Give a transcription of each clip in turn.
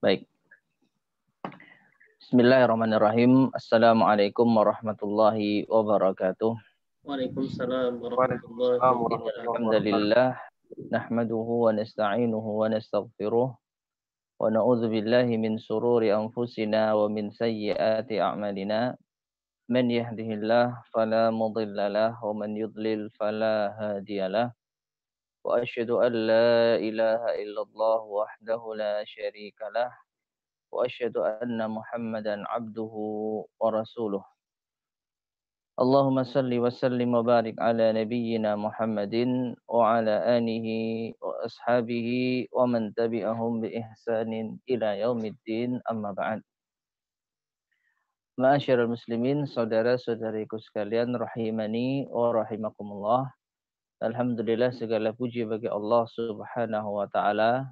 Baik. Bismillahirrahmanirrahim. Assalamualaikum warahmatullahi wabarakatuh. Waalaikumsalam warahmatullahi wabarakatuh. Alhamdulillah. Nahmaduhu wa nasta'inuhu wa nastaghfiruh. Wa na'udhu billahi min sururi anfusina wa min sayyiati a'malina. Man yahdihillah fala mudilla wa man yudlil fala hadiyalah. وأشهد أن لا إله إلا الله وحده لا شريك له وأشهد أن محمدا عبده ورسوله اللهم صل وسلم وبارك على نبينا محمد وعلى آله وأصحابه ومن تبعهم بإحسان إلى يوم الدين أما بعد Ma'asyiral muslimin, saudara-saudariku sekalian rahimani wa rahimakumullah. Alhamdulillah segala puji bagi Allah Subhanahu wa taala.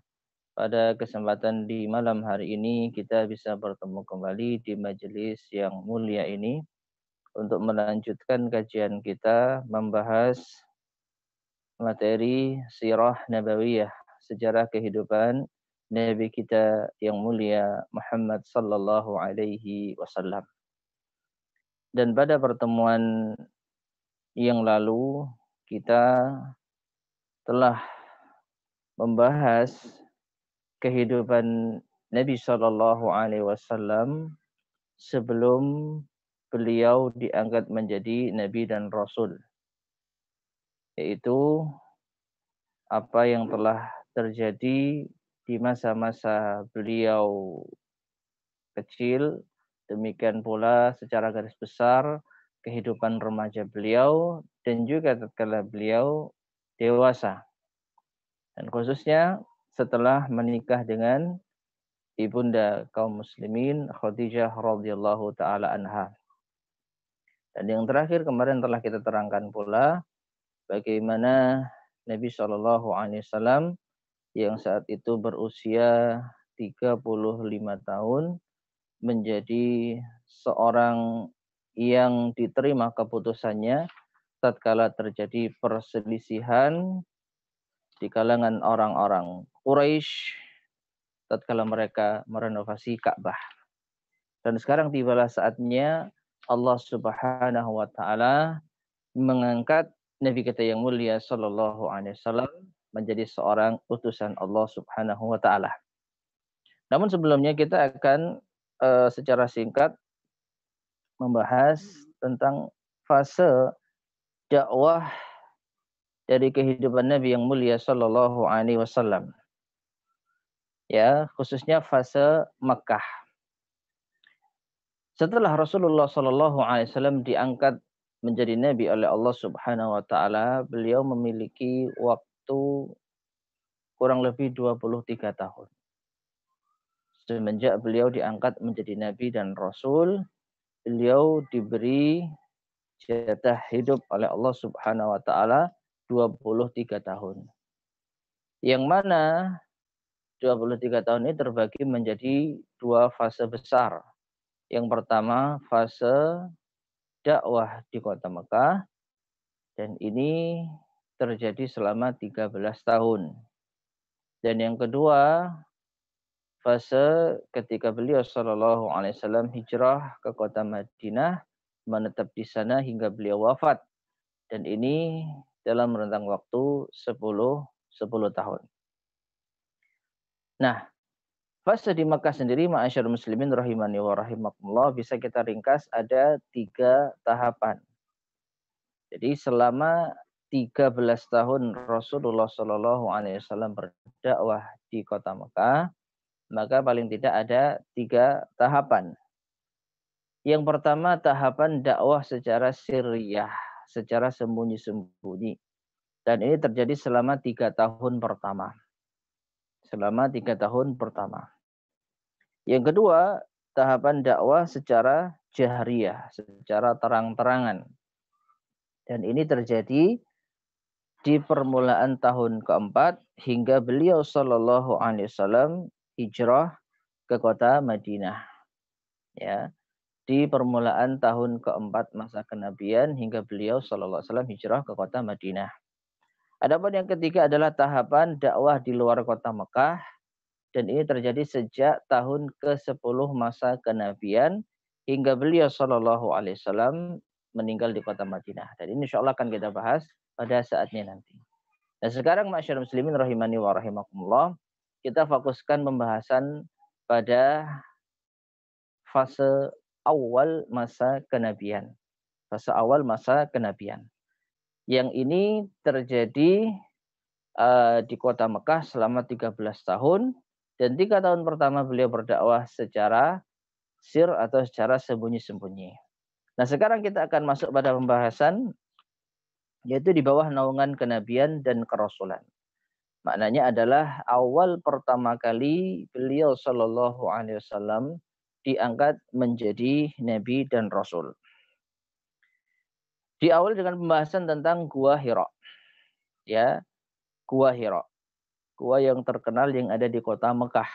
Pada kesempatan di malam hari ini kita bisa bertemu kembali di majelis yang mulia ini untuk melanjutkan kajian kita membahas materi sirah nabawiyah, sejarah kehidupan nabi kita yang mulia Muhammad sallallahu alaihi wasallam. Dan pada pertemuan yang lalu kita telah membahas kehidupan Nabi Shallallahu Alaihi Wasallam sebelum beliau diangkat menjadi Nabi dan Rasul, yaitu apa yang telah terjadi di masa-masa beliau kecil, demikian pula secara garis besar kehidupan remaja beliau dan juga tatkala beliau dewasa. Dan khususnya setelah menikah dengan ibunda kaum muslimin Khadijah radhiyallahu taala anha. Dan yang terakhir kemarin telah kita terangkan pula bagaimana Nabi Shallallahu alaihi wasallam yang saat itu berusia 35 tahun menjadi seorang yang diterima keputusannya tatkala terjadi perselisihan di kalangan orang-orang Quraisy tatkala mereka merenovasi Ka'bah. Dan sekarang tibalah saatnya Allah Subhanahu wa taala mengangkat Nabi kita yang mulia sallallahu alaihi wasallam menjadi seorang utusan Allah Subhanahu wa taala. Namun sebelumnya kita akan uh, secara singkat membahas tentang fase dakwah dari kehidupan Nabi yang mulia Shallallahu Alaihi Wasallam. Ya, khususnya fase Mekah. Setelah Rasulullah Shallallahu Alaihi Wasallam diangkat menjadi Nabi oleh Allah Subhanahu Wa Taala, beliau memiliki waktu kurang lebih 23 tahun. Semenjak beliau diangkat menjadi Nabi dan Rasul, beliau diberi jatah hidup oleh Allah Subhanahu wa taala 23 tahun. Yang mana 23 tahun ini terbagi menjadi dua fase besar. Yang pertama fase dakwah di kota Mekah dan ini terjadi selama 13 tahun. Dan yang kedua fase ketika beliau Shallallahu alaihi wasallam hijrah ke kota Madinah menetap di sana hingga beliau wafat. Dan ini dalam rentang waktu 10 10 tahun. Nah, fase di Mekah sendiri ma'asyar muslimin rahimani wa rahimakumullah bisa kita ringkas ada tiga tahapan. Jadi selama 13 tahun Rasulullah Shallallahu Alaihi Wasallam berdakwah di kota Mekah, maka paling tidak ada tiga tahapan. Yang pertama tahapan dakwah secara siriah, secara sembunyi-sembunyi. Dan ini terjadi selama tiga tahun pertama. Selama tiga tahun pertama. Yang kedua, tahapan dakwah secara jahriyah, secara terang-terangan. Dan ini terjadi di permulaan tahun keempat hingga beliau Shallallahu Alaihi Wasallam hijrah ke kota Madinah. Ya, di permulaan tahun keempat masa kenabian hingga beliau Shallallahu Alaihi Wasallam hijrah ke kota Madinah. Adapun yang ketiga adalah tahapan dakwah di luar kota Mekah dan ini terjadi sejak tahun ke-10 masa kenabian hingga beliau Shallallahu Alaihi Wasallam meninggal di kota Madinah. Jadi ini insya akan kita bahas pada saatnya nanti. Nah sekarang masyarakat muslimin rahimani wa rahimakumullah, kita fokuskan pembahasan pada fase awal masa kenabian. Fase awal masa kenabian. Yang ini terjadi uh, di kota Mekah selama 13 tahun. Dan tiga tahun pertama beliau berdakwah secara sir atau secara sembunyi-sembunyi. Nah sekarang kita akan masuk pada pembahasan yaitu di bawah naungan kenabian dan kerasulan. Maknanya adalah awal pertama kali beliau Shallallahu Alaihi Wasallam diangkat menjadi nabi dan rasul. Diawali dengan pembahasan tentang Gua Hira. Ya, Gua Hira. Gua yang terkenal yang ada di kota Mekah.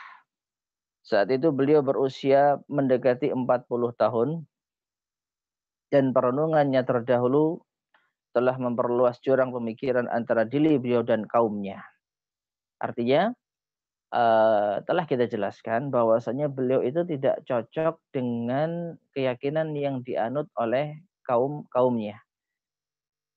Saat itu beliau berusia mendekati 40 tahun dan perenungannya terdahulu telah memperluas jurang pemikiran antara diri beliau dan kaumnya. Artinya, uh, telah kita jelaskan bahwasanya beliau itu tidak cocok dengan keyakinan yang dianut oleh kaum kaumnya.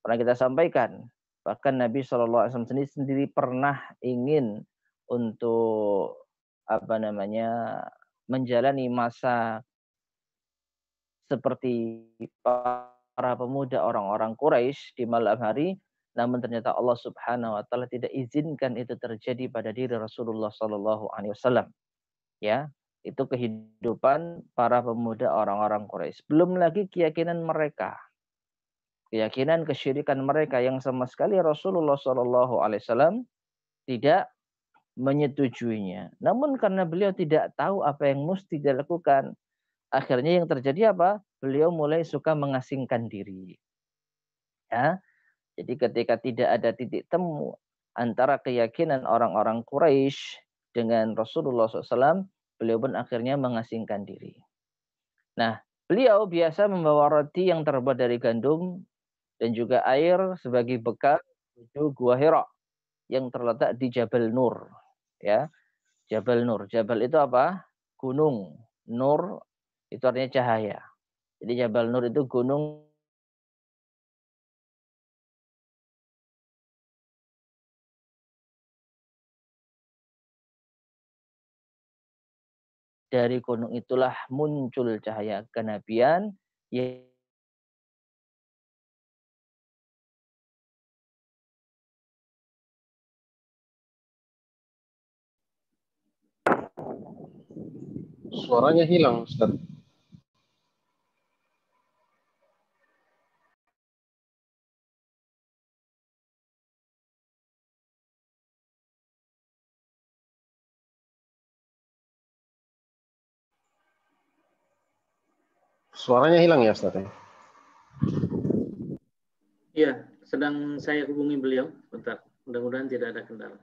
Pernah kita sampaikan, bahkan Nabi Shallallahu Alaihi Wasallam sendiri, sendiri pernah ingin untuk apa namanya menjalani masa seperti para pemuda orang-orang Quraisy di malam hari namun ternyata Allah Subhanahu wa taala tidak izinkan itu terjadi pada diri Rasulullah sallallahu alaihi wasallam. Ya, itu kehidupan para pemuda orang-orang Quraisy. Belum lagi keyakinan mereka. Keyakinan kesyirikan mereka yang sama sekali Rasulullah saw alaihi wasallam tidak menyetujuinya. Namun karena beliau tidak tahu apa yang mesti dilakukan, akhirnya yang terjadi apa? Beliau mulai suka mengasingkan diri. Ya, jadi ketika tidak ada titik temu antara keyakinan orang-orang Quraisy dengan Rasulullah SAW, beliau pun akhirnya mengasingkan diri. Nah, beliau biasa membawa roti yang terbuat dari gandum dan juga air sebagai bekal menuju Gua Hira yang terletak di Jabal Nur. Ya, Jabal Nur. Jabal itu apa? Gunung. Nur itu artinya cahaya. Jadi Jabal Nur itu gunung Dari gunung itulah muncul cahaya kenabian Suaranya hilang, Ustaz. Suaranya hilang ya, Ustaz? Ya? Iya, sedang saya hubungi beliau. Bentar, mudah-mudahan tidak ada kendala.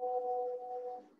Om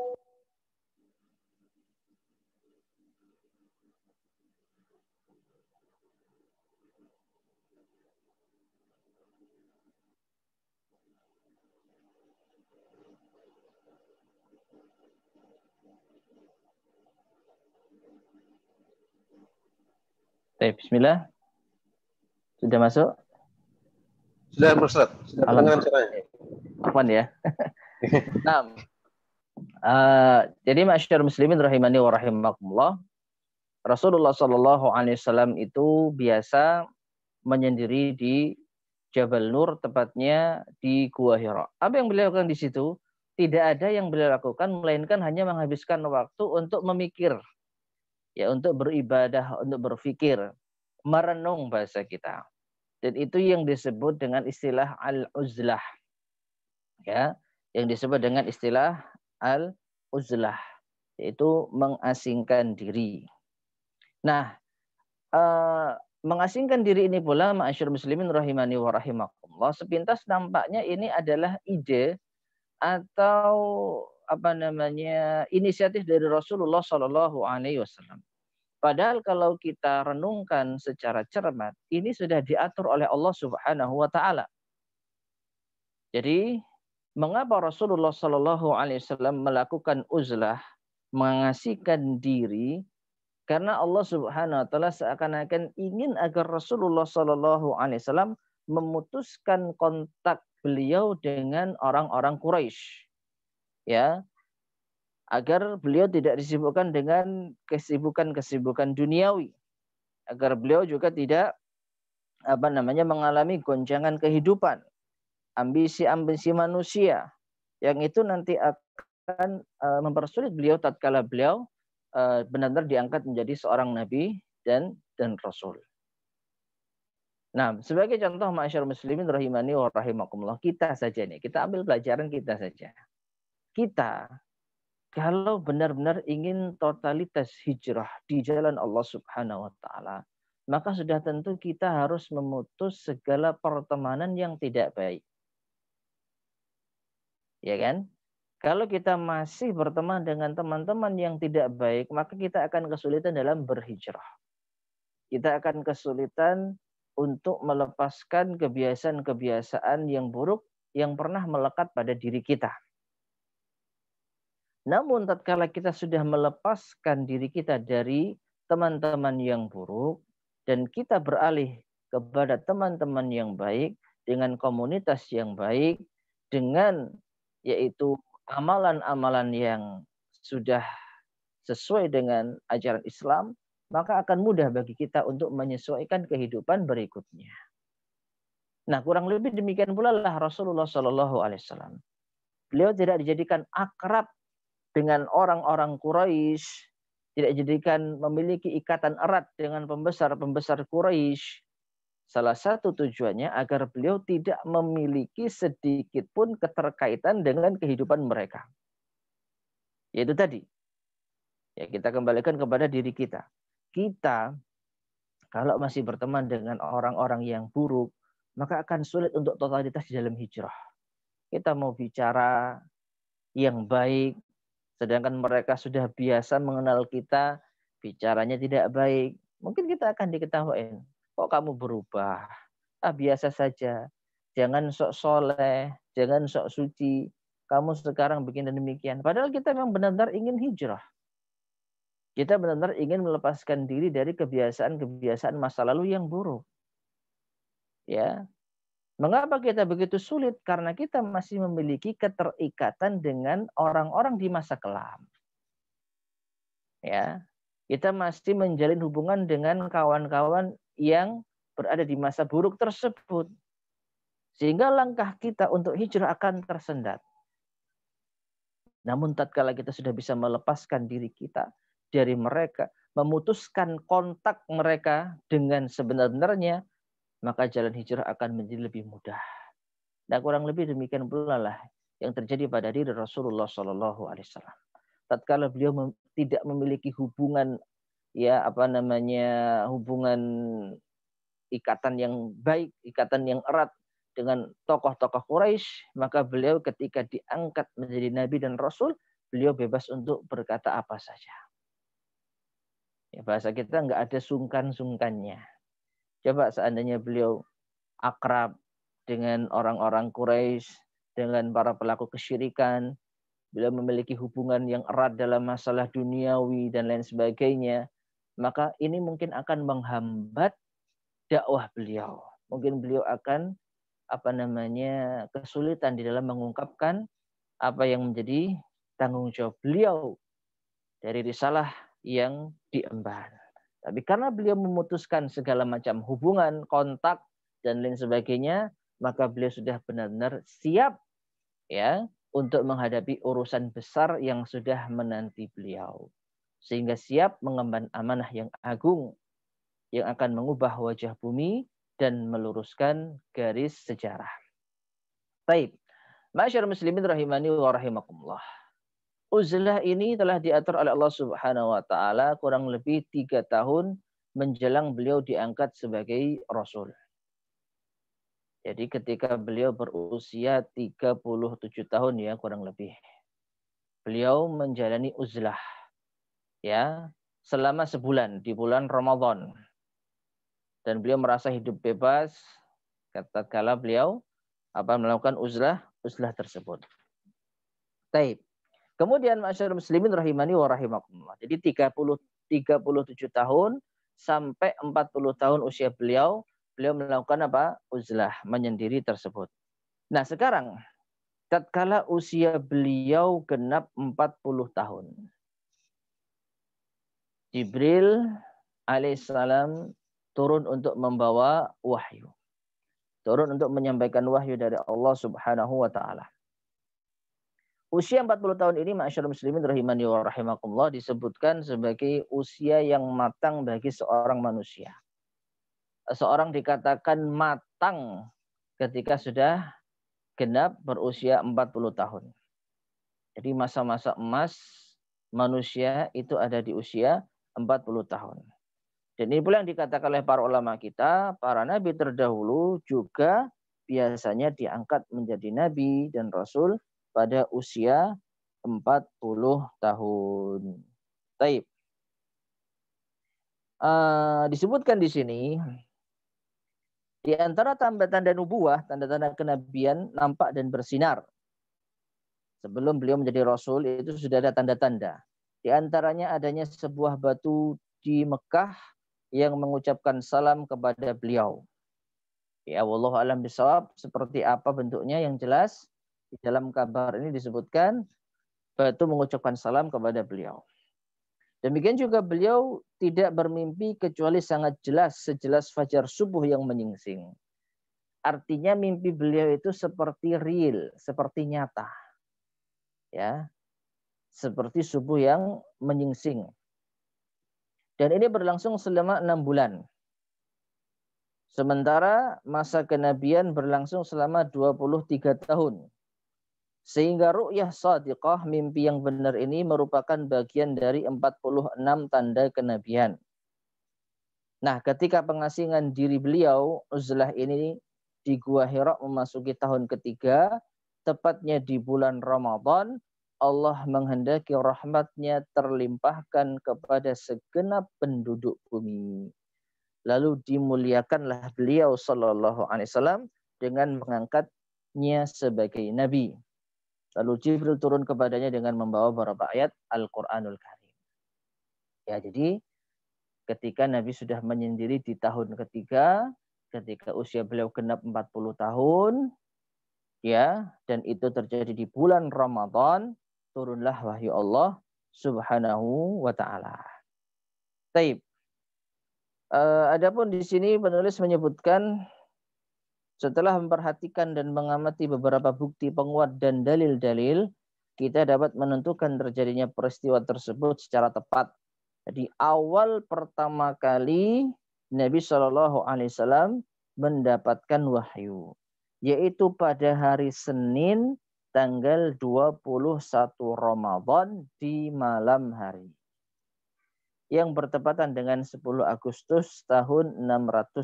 Baik, bismillah. Sudah masuk? Sudah, Ustaz. Sudah pendengaran suaranya. Apaan ya? nah, uh, jadi masyarakat muslimin rahimani wa rahimakumullah. Rasulullah Shallallahu Alaihi Wasallam itu biasa menyendiri di Jabal Nur, tepatnya di Gua Hira. Apa yang beliau lakukan di situ? Tidak ada yang beliau lakukan, melainkan hanya menghabiskan waktu untuk memikir ya untuk beribadah, untuk berfikir, merenung bahasa kita. Dan itu yang disebut dengan istilah al-uzlah. Ya, yang disebut dengan istilah al-uzlah, yaitu mengasingkan diri. Nah, eh, mengasingkan diri ini pula ma'asyur muslimin rahimani wa rahimakumullah sepintas nampaknya ini adalah ide atau apa namanya inisiatif dari Rasulullah Shallallahu Alaihi Wasallam. Padahal kalau kita renungkan secara cermat, ini sudah diatur oleh Allah Subhanahu Wa Taala. Jadi mengapa Rasulullah Shallallahu Alaihi Wasallam melakukan uzlah, mengasihkan diri karena Allah Subhanahu wa taala seakan-akan ingin agar Rasulullah Shallallahu alaihi wasallam memutuskan kontak beliau dengan orang-orang Quraisy ya agar beliau tidak disibukkan dengan kesibukan-kesibukan duniawi agar beliau juga tidak apa namanya mengalami goncangan kehidupan ambisi-ambisi manusia yang itu nanti akan uh, mempersulit beliau tatkala beliau benar benar-benar diangkat menjadi seorang nabi dan dan rasul. Nah, sebagai contoh masyarakat muslimin rahimani wa rahimakumullah kita saja nih, kita ambil pelajaran kita saja kita kalau benar-benar ingin totalitas hijrah di jalan Allah Subhanahu wa taala, maka sudah tentu kita harus memutus segala pertemanan yang tidak baik. Ya kan? Kalau kita masih berteman dengan teman-teman yang tidak baik, maka kita akan kesulitan dalam berhijrah. Kita akan kesulitan untuk melepaskan kebiasaan-kebiasaan yang buruk yang pernah melekat pada diri kita namun tatkala kita sudah melepaskan diri kita dari teman-teman yang buruk dan kita beralih kepada teman-teman yang baik dengan komunitas yang baik dengan yaitu amalan-amalan yang sudah sesuai dengan ajaran Islam maka akan mudah bagi kita untuk menyesuaikan kehidupan berikutnya. Nah, kurang lebih demikian pula lah Rasulullah Shallallahu alaihi wasallam. Beliau tidak dijadikan akrab dengan orang-orang Quraisy, tidak jadikan memiliki ikatan erat dengan pembesar-pembesar Quraisy. Salah satu tujuannya agar beliau tidak memiliki sedikit pun keterkaitan dengan kehidupan mereka. Yaitu tadi. Ya, kita kembalikan kepada diri kita. Kita kalau masih berteman dengan orang-orang yang buruk, maka akan sulit untuk totalitas di dalam hijrah. Kita mau bicara yang baik, Sedangkan mereka sudah biasa mengenal kita, bicaranya tidak baik. Mungkin kita akan diketahui Kok kamu berubah? Ah, biasa saja. Jangan sok soleh, jangan sok suci. Kamu sekarang bikin demikian. Padahal kita memang benar-benar ingin hijrah. Kita benar-benar ingin melepaskan diri dari kebiasaan-kebiasaan masa lalu yang buruk. Ya, Mengapa kita begitu sulit? Karena kita masih memiliki keterikatan dengan orang-orang di masa kelam. Ya, kita masih menjalin hubungan dengan kawan-kawan yang berada di masa buruk tersebut. Sehingga langkah kita untuk hijrah akan tersendat. Namun tatkala kita sudah bisa melepaskan diri kita dari mereka, memutuskan kontak mereka dengan sebenarnya, maka jalan hijrah akan menjadi lebih mudah. Dan kurang lebih demikian pula lah yang terjadi pada diri Rasulullah Shallallahu Alaihi Wasallam. Tatkala beliau mem tidak memiliki hubungan ya apa namanya hubungan ikatan yang baik, ikatan yang erat dengan tokoh-tokoh Quraisy, maka beliau ketika diangkat menjadi nabi dan rasul, beliau bebas untuk berkata apa saja. Ya, bahasa kita nggak ada sungkan-sungkannya. Coba seandainya beliau akrab dengan orang-orang Quraisy, dengan para pelaku kesyirikan, beliau memiliki hubungan yang erat dalam masalah duniawi dan lain sebagainya, maka ini mungkin akan menghambat dakwah beliau. Mungkin beliau akan apa namanya kesulitan di dalam mengungkapkan apa yang menjadi tanggung jawab beliau dari risalah yang diemban. Tapi karena beliau memutuskan segala macam hubungan, kontak, dan lain sebagainya, maka beliau sudah benar-benar siap ya untuk menghadapi urusan besar yang sudah menanti beliau. Sehingga siap mengemban amanah yang agung yang akan mengubah wajah bumi dan meluruskan garis sejarah. Baik. Masyarakat muslimin rahimani wa rahimakumullah. Uzlah ini telah diatur oleh Allah Subhanahu wa taala kurang lebih tiga tahun menjelang beliau diangkat sebagai rasul. Jadi ketika beliau berusia 37 tahun ya kurang lebih. Beliau menjalani uzlah ya selama sebulan di bulan Ramadan. Dan beliau merasa hidup bebas ketika beliau apa melakukan uzlah uzlah tersebut. Taib. Kemudian masyarakat muslimin rahimani wa rahimakumullah. Jadi 30 37 tahun sampai 40 tahun usia beliau, beliau melakukan apa? uzlah, menyendiri tersebut. Nah, sekarang tatkala usia beliau genap 40 tahun. Jibril alaihissalam turun untuk membawa wahyu. Turun untuk menyampaikan wahyu dari Allah Subhanahu wa taala. Usia 40 tahun ini masyarakat muslimin rahimani wa rahimakumullah disebutkan sebagai usia yang matang bagi seorang manusia. Seorang dikatakan matang ketika sudah genap berusia 40 tahun. Jadi masa-masa emas manusia itu ada di usia 40 tahun. Dan ini pula yang dikatakan oleh para ulama kita, para nabi terdahulu juga biasanya diangkat menjadi nabi dan rasul pada usia 40 tahun. Taib. Uh, disebutkan di sini di antara tanda-tanda nubuah, tanda-tanda kenabian nampak dan bersinar. Sebelum beliau menjadi rasul itu sudah ada tanda-tanda. Di antaranya adanya sebuah batu di Mekah yang mengucapkan salam kepada beliau. Ya Allah alam bisawab seperti apa bentuknya yang jelas di dalam kabar ini disebutkan batu mengucapkan salam kepada beliau. Demikian juga beliau tidak bermimpi kecuali sangat jelas sejelas fajar subuh yang menyingsing. Artinya mimpi beliau itu seperti real, seperti nyata. Ya. Seperti subuh yang menyingsing. Dan ini berlangsung selama enam bulan. Sementara masa kenabian berlangsung selama 23 tahun. Sehingga ru'yah sadiqah, mimpi yang benar ini merupakan bagian dari 46 tanda kenabian. Nah, ketika pengasingan diri beliau, Uzlah ini di Gua Hira memasuki tahun ketiga, tepatnya di bulan Ramadan, Allah menghendaki rahmatnya terlimpahkan kepada segenap penduduk bumi. Lalu dimuliakanlah beliau Shallallahu Alaihi Wasallam dengan mengangkatnya sebagai nabi. Lalu Jibril turun kepadanya dengan membawa beberapa ayat Al-Quranul Karim. Ya, jadi ketika Nabi sudah menyendiri di tahun ketiga, ketika usia beliau genap 40 tahun, ya, dan itu terjadi di bulan Ramadan, turunlah wahyu Allah Subhanahu wa taala. Taib. Eh, adapun di sini penulis menyebutkan setelah memperhatikan dan mengamati beberapa bukti penguat dan dalil-dalil, kita dapat menentukan terjadinya peristiwa tersebut secara tepat. Di awal pertama kali Nabi Shallallahu Alaihi Wasallam mendapatkan wahyu, yaitu pada hari Senin tanggal 21 Ramadan di malam hari yang bertepatan dengan 10 Agustus tahun 610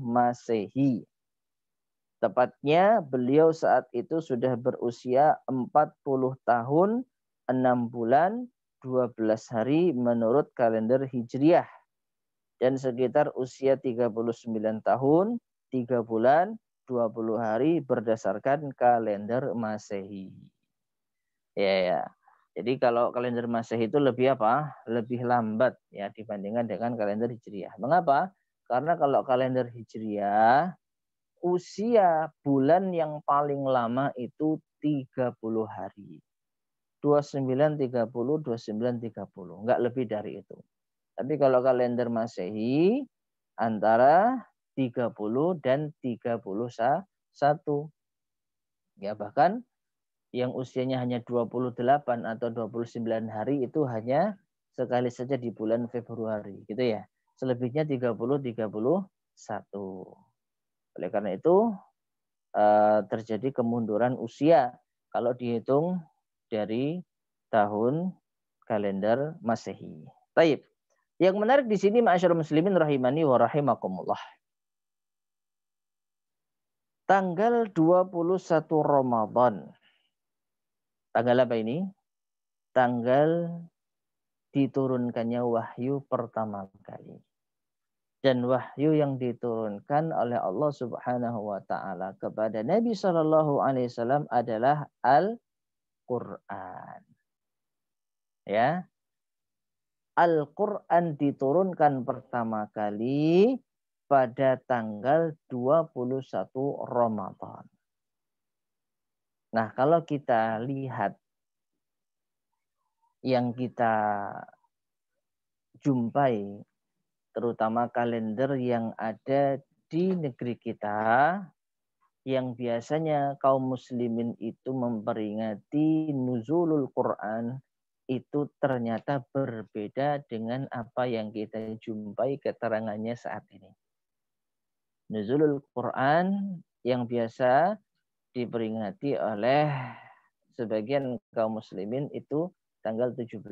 Masehi. Tepatnya beliau saat itu sudah berusia 40 tahun, 6 bulan, 12 hari menurut kalender Hijriah. Dan sekitar usia 39 tahun, 3 bulan, 20 hari berdasarkan kalender Masehi. Ya, ya. Jadi kalau kalender Masehi itu lebih apa? Lebih lambat ya dibandingkan dengan kalender Hijriah. Mengapa? Karena kalau kalender Hijriah usia bulan yang paling lama itu 30 hari. 29, 30, 29, 30. Enggak lebih dari itu. Tapi kalau kalender Masehi, antara 30 dan 31. Ya, bahkan yang usianya hanya 28 atau 29 hari itu hanya sekali saja di bulan Februari, gitu ya. Selebihnya 30 31. Oleh karena itu eh, terjadi kemunduran usia kalau dihitung dari tahun kalender Masehi. Baik. Yang menarik di sini masyarakat muslimin rahimani wa rahimakumullah. Tanggal 21 Ramadan. Tanggal apa ini? Tanggal diturunkannya wahyu pertama kali dan wahyu yang diturunkan oleh Allah Subhanahu wa taala kepada Nabi Shallallahu alaihi wasallam adalah Al-Qur'an. Ya. Al-Qur'an diturunkan pertama kali pada tanggal 21 Ramadan. Nah, kalau kita lihat yang kita jumpai terutama kalender yang ada di negeri kita yang biasanya kaum muslimin itu memperingati nuzulul Quran itu ternyata berbeda dengan apa yang kita jumpai keterangannya saat ini. Nuzulul Quran yang biasa diperingati oleh sebagian kaum muslimin itu tanggal 17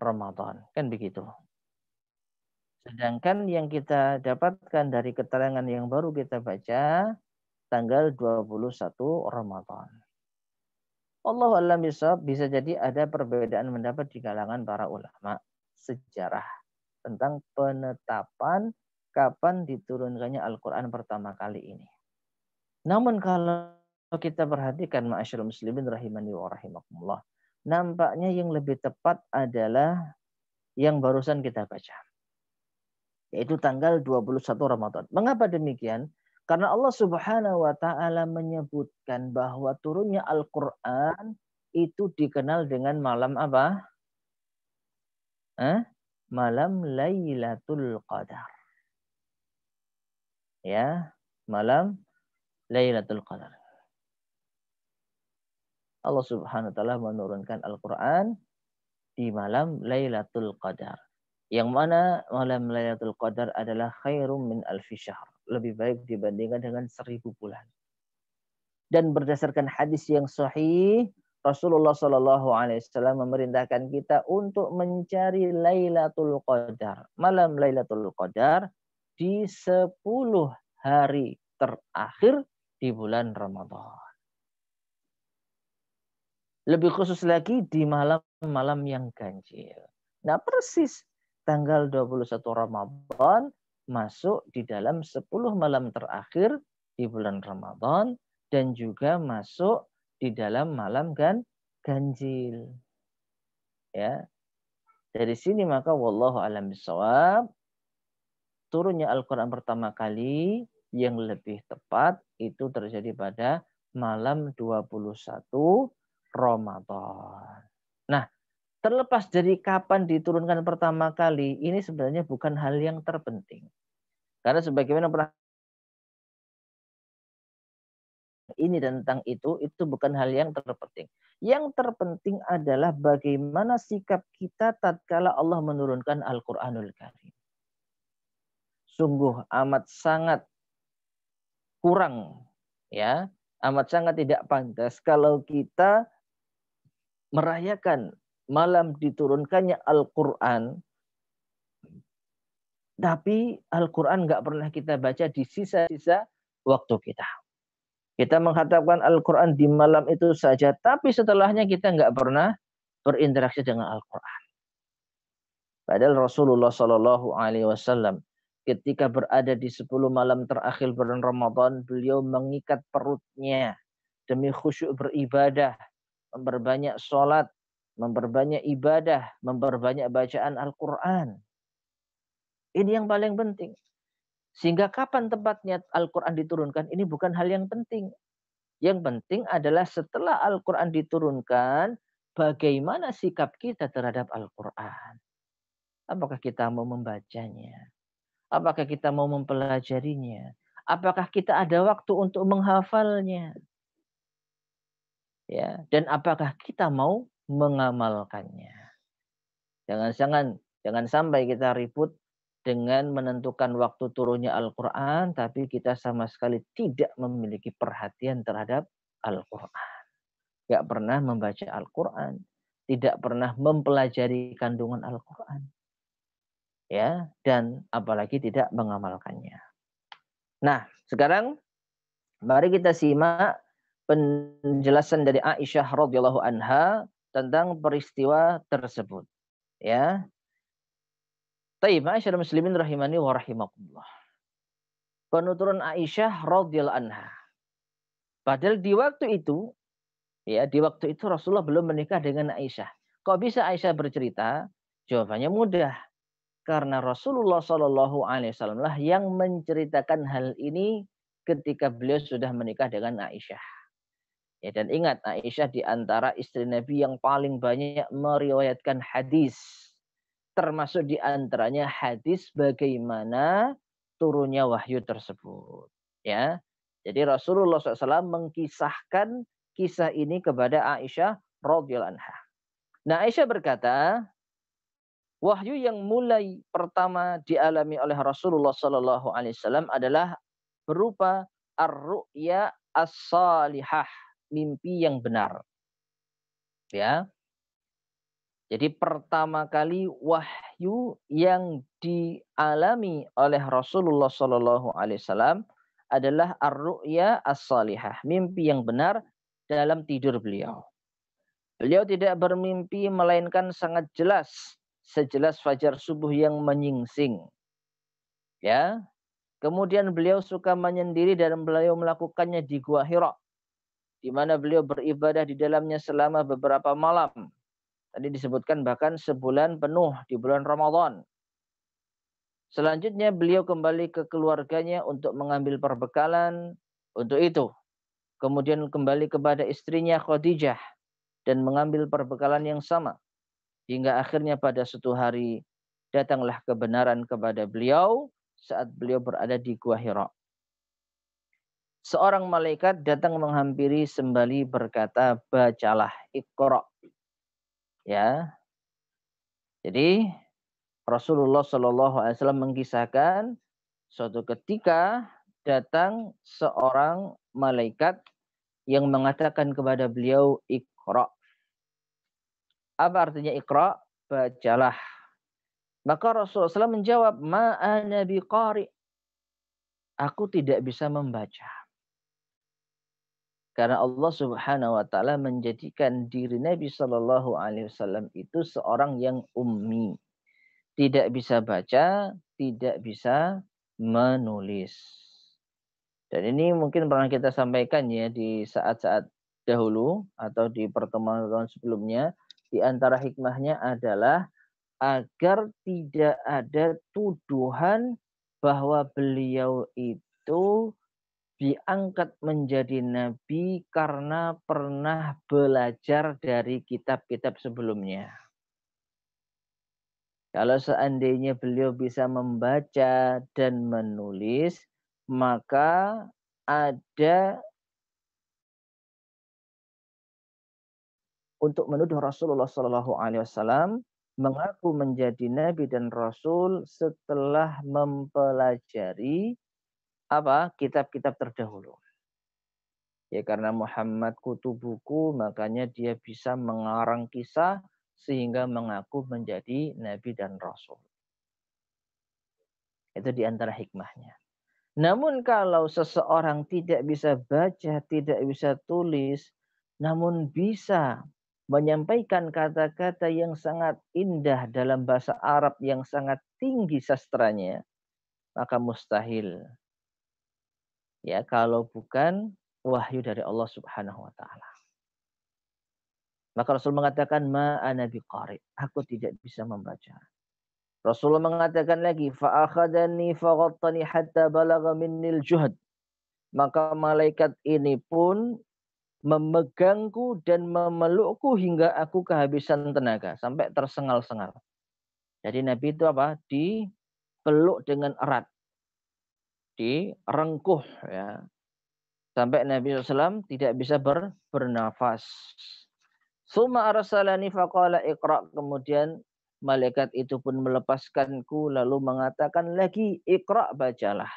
Ramadan. Kan begitu. Sedangkan yang kita dapatkan dari keterangan yang baru kita baca tanggal 21 Ramadan. Allah alam bisa jadi ada perbedaan pendapat di kalangan para ulama sejarah tentang penetapan kapan diturunkannya Al-Quran pertama kali ini. Namun kalau kita perhatikan ma'asyil muslimin rahimani wa rahimakumullah, nampaknya yang lebih tepat adalah yang barusan kita baca yaitu tanggal 21 Ramadan. Mengapa demikian? Karena Allah Subhanahu wa taala menyebutkan bahwa turunnya Al-Qur'an itu dikenal dengan malam apa? Hah? Malam Lailatul Qadar. Ya, malam Lailatul Qadar. Allah Subhanahu wa taala menurunkan Al-Qur'an di malam Lailatul Qadar. Yang mana malam Lailatul Qadar adalah khairum min alfi syahr. Lebih baik dibandingkan dengan seribu bulan. Dan berdasarkan hadis yang sahih, Rasulullah Shallallahu Alaihi Wasallam memerintahkan kita untuk mencari Lailatul Qadar, malam Lailatul Qadar di 10 hari terakhir di bulan Ramadan. Lebih khusus lagi di malam-malam yang ganjil. Nah persis tanggal 21 Ramadan masuk di dalam 10 malam terakhir di bulan Ramadan dan juga masuk di dalam malam gan ganjil. Ya. Dari sini maka wallahu alam bisawab turunnya Al-Qur'an pertama kali yang lebih tepat itu terjadi pada malam 21 Ramadan. Nah, Terlepas dari kapan diturunkan pertama kali, ini sebenarnya bukan hal yang terpenting. Karena sebagaimana pernah ini dan tentang itu, itu bukan hal yang terpenting. Yang terpenting adalah bagaimana sikap kita tatkala Allah menurunkan Al-Quranul Karim. Sungguh amat sangat kurang, ya amat sangat tidak pantas kalau kita merayakan malam diturunkannya Al-Quran, tapi Al-Quran nggak pernah kita baca di sisa-sisa waktu kita. Kita menghadapkan Al-Quran di malam itu saja, tapi setelahnya kita nggak pernah berinteraksi dengan Al-Quran. Padahal Rasulullah Shallallahu Alaihi Wasallam ketika berada di 10 malam terakhir bulan Ramadan, beliau mengikat perutnya demi khusyuk beribadah, memperbanyak sholat, memperbanyak ibadah, memperbanyak bacaan Al-Quran. Ini yang paling penting. Sehingga kapan tempatnya Al-Quran diturunkan, ini bukan hal yang penting. Yang penting adalah setelah Al-Quran diturunkan, bagaimana sikap kita terhadap Al-Quran. Apakah kita mau membacanya? Apakah kita mau mempelajarinya? Apakah kita ada waktu untuk menghafalnya? Ya, dan apakah kita mau mengamalkannya. Jangan-jangan jangan sampai kita ribut dengan menentukan waktu turunnya Al-Qur'an tapi kita sama sekali tidak memiliki perhatian terhadap Al-Qur'an. Gak pernah membaca Al-Qur'an, tidak pernah mempelajari kandungan Al-Qur'an. Ya, dan apalagi tidak mengamalkannya. Nah, sekarang mari kita simak penjelasan dari Aisyah radhiyallahu anha tentang peristiwa tersebut. Ya. Taib Aisyah muslimin rahimani wa rahimakumullah. Penuturan Aisyah radhiyallahu anha. Padahal di waktu itu ya di waktu itu Rasulullah belum menikah dengan Aisyah. Kok bisa Aisyah bercerita? Jawabannya mudah. Karena Rasulullah Shallallahu Alaihi Wasallam lah yang menceritakan hal ini ketika beliau sudah menikah dengan Aisyah. Ya, dan ingat Aisyah di antara istri Nabi yang paling banyak meriwayatkan hadis. Termasuk di antaranya hadis bagaimana turunnya wahyu tersebut. Ya, Jadi Rasulullah SAW mengkisahkan kisah ini kepada Aisyah radhiyallahu anha. Nah Aisyah berkata, wahyu yang mulai pertama dialami oleh Rasulullah SAW adalah berupa ar-ru'ya as-salihah mimpi yang benar. Ya. Jadi pertama kali wahyu yang dialami oleh Rasulullah Shallallahu alaihi wasallam adalah ar-ru'ya as mimpi yang benar dalam tidur beliau. Beliau tidak bermimpi melainkan sangat jelas, sejelas fajar subuh yang menyingsing. Ya. Kemudian beliau suka menyendiri dan beliau melakukannya di Gua Hira di mana beliau beribadah di dalamnya selama beberapa malam. Tadi disebutkan bahkan sebulan penuh di bulan Ramadan. Selanjutnya beliau kembali ke keluarganya untuk mengambil perbekalan untuk itu. Kemudian kembali kepada istrinya Khadijah dan mengambil perbekalan yang sama. Hingga akhirnya pada suatu hari datanglah kebenaran kepada beliau saat beliau berada di Gua Hira seorang malaikat datang menghampiri sembali berkata, bacalah ikro. Ya. Jadi Rasulullah Shallallahu Alaihi Wasallam mengkisahkan suatu ketika datang seorang malaikat yang mengatakan kepada beliau ikro. Apa artinya ikro? Bacalah. Maka Rasulullah SAW menjawab, Ma'ana biqari. Aku tidak bisa membaca. Karena Allah Subhanahu wa taala menjadikan diri Nabi Shallallahu alaihi wasallam itu seorang yang ummi. Tidak bisa baca, tidak bisa menulis. Dan ini mungkin pernah kita sampaikan ya di saat-saat dahulu atau di pertemuan tahun sebelumnya di antara hikmahnya adalah agar tidak ada tuduhan bahwa beliau itu diangkat menjadi nabi karena pernah belajar dari kitab-kitab sebelumnya. Kalau seandainya beliau bisa membaca dan menulis, maka ada untuk menuduh Rasulullah Shallallahu Alaihi Wasallam mengaku menjadi nabi dan rasul setelah mempelajari apa kitab-kitab terdahulu. Ya karena Muhammad buku makanya dia bisa mengarang kisah sehingga mengaku menjadi nabi dan rasul. Itu di antara hikmahnya. Namun kalau seseorang tidak bisa baca, tidak bisa tulis, namun bisa menyampaikan kata-kata yang sangat indah dalam bahasa Arab yang sangat tinggi sastranya, maka mustahil ya kalau bukan wahyu dari Allah Subhanahu wa taala. Maka Rasul mengatakan ma ana biqari, aku tidak bisa membaca. Rasul mengatakan lagi fa akhadani ghattani hatta balagha minnil juhd. Maka malaikat ini pun memegangku dan memelukku hingga aku kehabisan tenaga sampai tersengal-sengal. Jadi Nabi itu apa? Dipeluk dengan erat direngkuh ya. Sampai Nabi SAW tidak bisa ber, bernafas. Suma arsalani faqala ikra. Kemudian malaikat itu pun melepaskanku lalu mengatakan lagi ikra bacalah.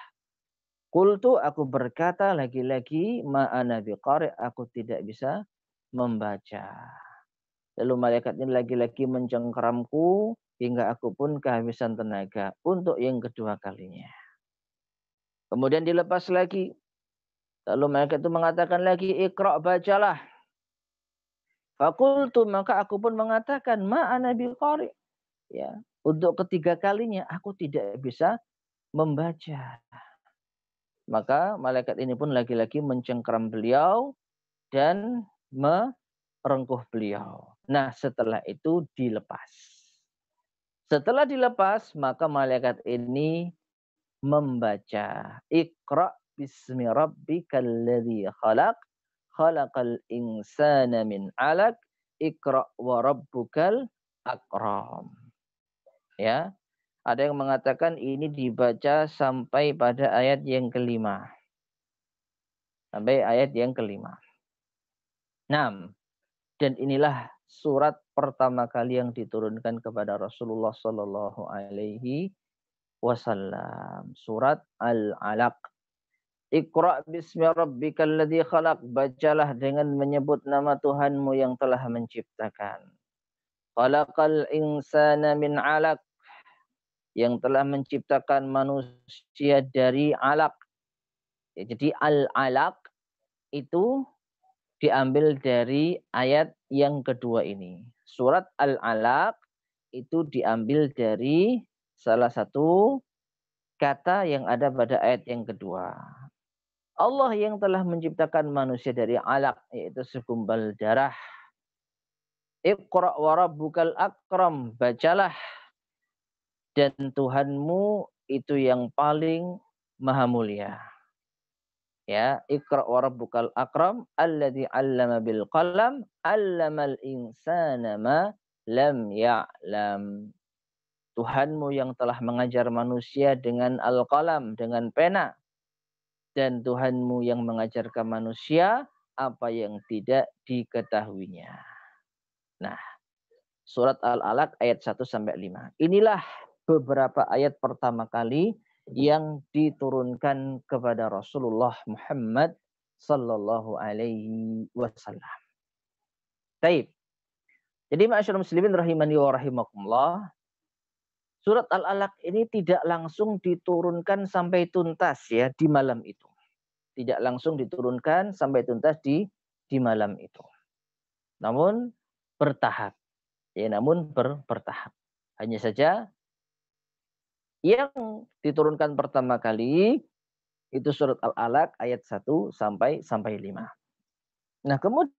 Kultu aku berkata lagi-lagi ma'ana biqari aku tidak bisa membaca. Lalu malaikat ini lagi-lagi mencengkeramku hingga aku pun kehabisan tenaga untuk yang kedua kalinya. Kemudian dilepas lagi. Lalu mereka itu mengatakan lagi, ikra bacalah. Fakultu maka aku pun mengatakan ma'ana biqari. Ya, untuk ketiga kalinya aku tidak bisa membaca. Maka malaikat ini pun lagi-lagi mencengkram beliau dan merengkuh beliau. Nah, setelah itu dilepas. Setelah dilepas, maka malaikat ini membaca. Iqra bismi rabbikal ladzi khalaq khalaqal insana min 'alaq Iqra wa rabbukal akram. Ya. Ada yang mengatakan ini dibaca sampai pada ayat yang kelima. Sampai ayat yang kelima. 6. Dan inilah surat pertama kali yang diturunkan kepada Rasulullah Shallallahu alaihi wasallam. Surat Al-Alaq. Iqra bismi rabbikal ladzi khalaq. Bacalah dengan menyebut nama Tuhanmu yang telah menciptakan. Khalaqal insana min 'alaq. Yang telah menciptakan manusia dari alaq. Ya, jadi al-alaq itu diambil dari ayat yang kedua ini. Surat Al-Alaq itu diambil dari salah satu kata yang ada pada ayat yang kedua. Allah yang telah menciptakan manusia dari alaq yaitu segumpal darah. Iqra wa rabbukal akram, bacalah dan Tuhanmu itu yang paling maha mulia. Ya, Iqra wa rabbukal akram alladzi 'allama bil qalam 'allamal insana ma lam ya'lam. Tuhanmu yang telah mengajar manusia dengan al-qalam, dengan pena. Dan Tuhanmu yang mengajarkan manusia apa yang tidak diketahuinya. Nah, surat Al-Alaq ayat 1 sampai 5. Inilah beberapa ayat pertama kali yang diturunkan kepada Rasulullah Muhammad sallallahu alaihi wasallam. Taib. Jadi masyarakat muslimin rahimani wa rahimakumullah, surat Al-Alaq ini tidak langsung diturunkan sampai tuntas ya di malam itu. Tidak langsung diturunkan sampai tuntas di di malam itu. Namun bertahap. Ya, namun ber, bertahap. Hanya saja yang diturunkan pertama kali itu surat Al-Alaq ayat 1 sampai sampai 5. Nah, kemudian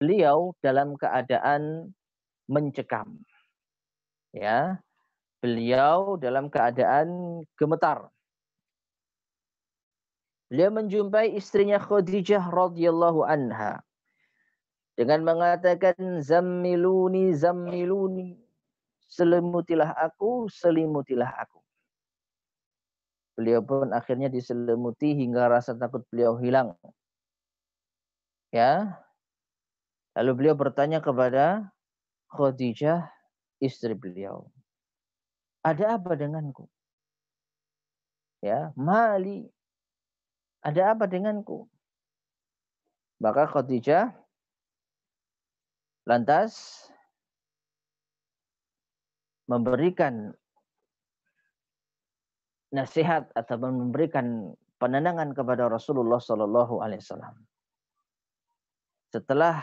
beliau dalam keadaan mencekam. Ya. Beliau dalam keadaan gemetar. Beliau menjumpai istrinya Khadijah radhiyallahu anha dengan mengatakan zammiluni zammiluni selimutilah aku selimutilah aku. Beliau pun akhirnya diselimuti hingga rasa takut beliau hilang. Ya, Lalu beliau bertanya kepada Khadijah, istri beliau. Ada apa denganku? Ya, mali. Ada apa denganku? Maka Khadijah lantas memberikan nasihat atau memberikan penenangan kepada Rasulullah Shallallahu Alaihi Wasallam. Setelah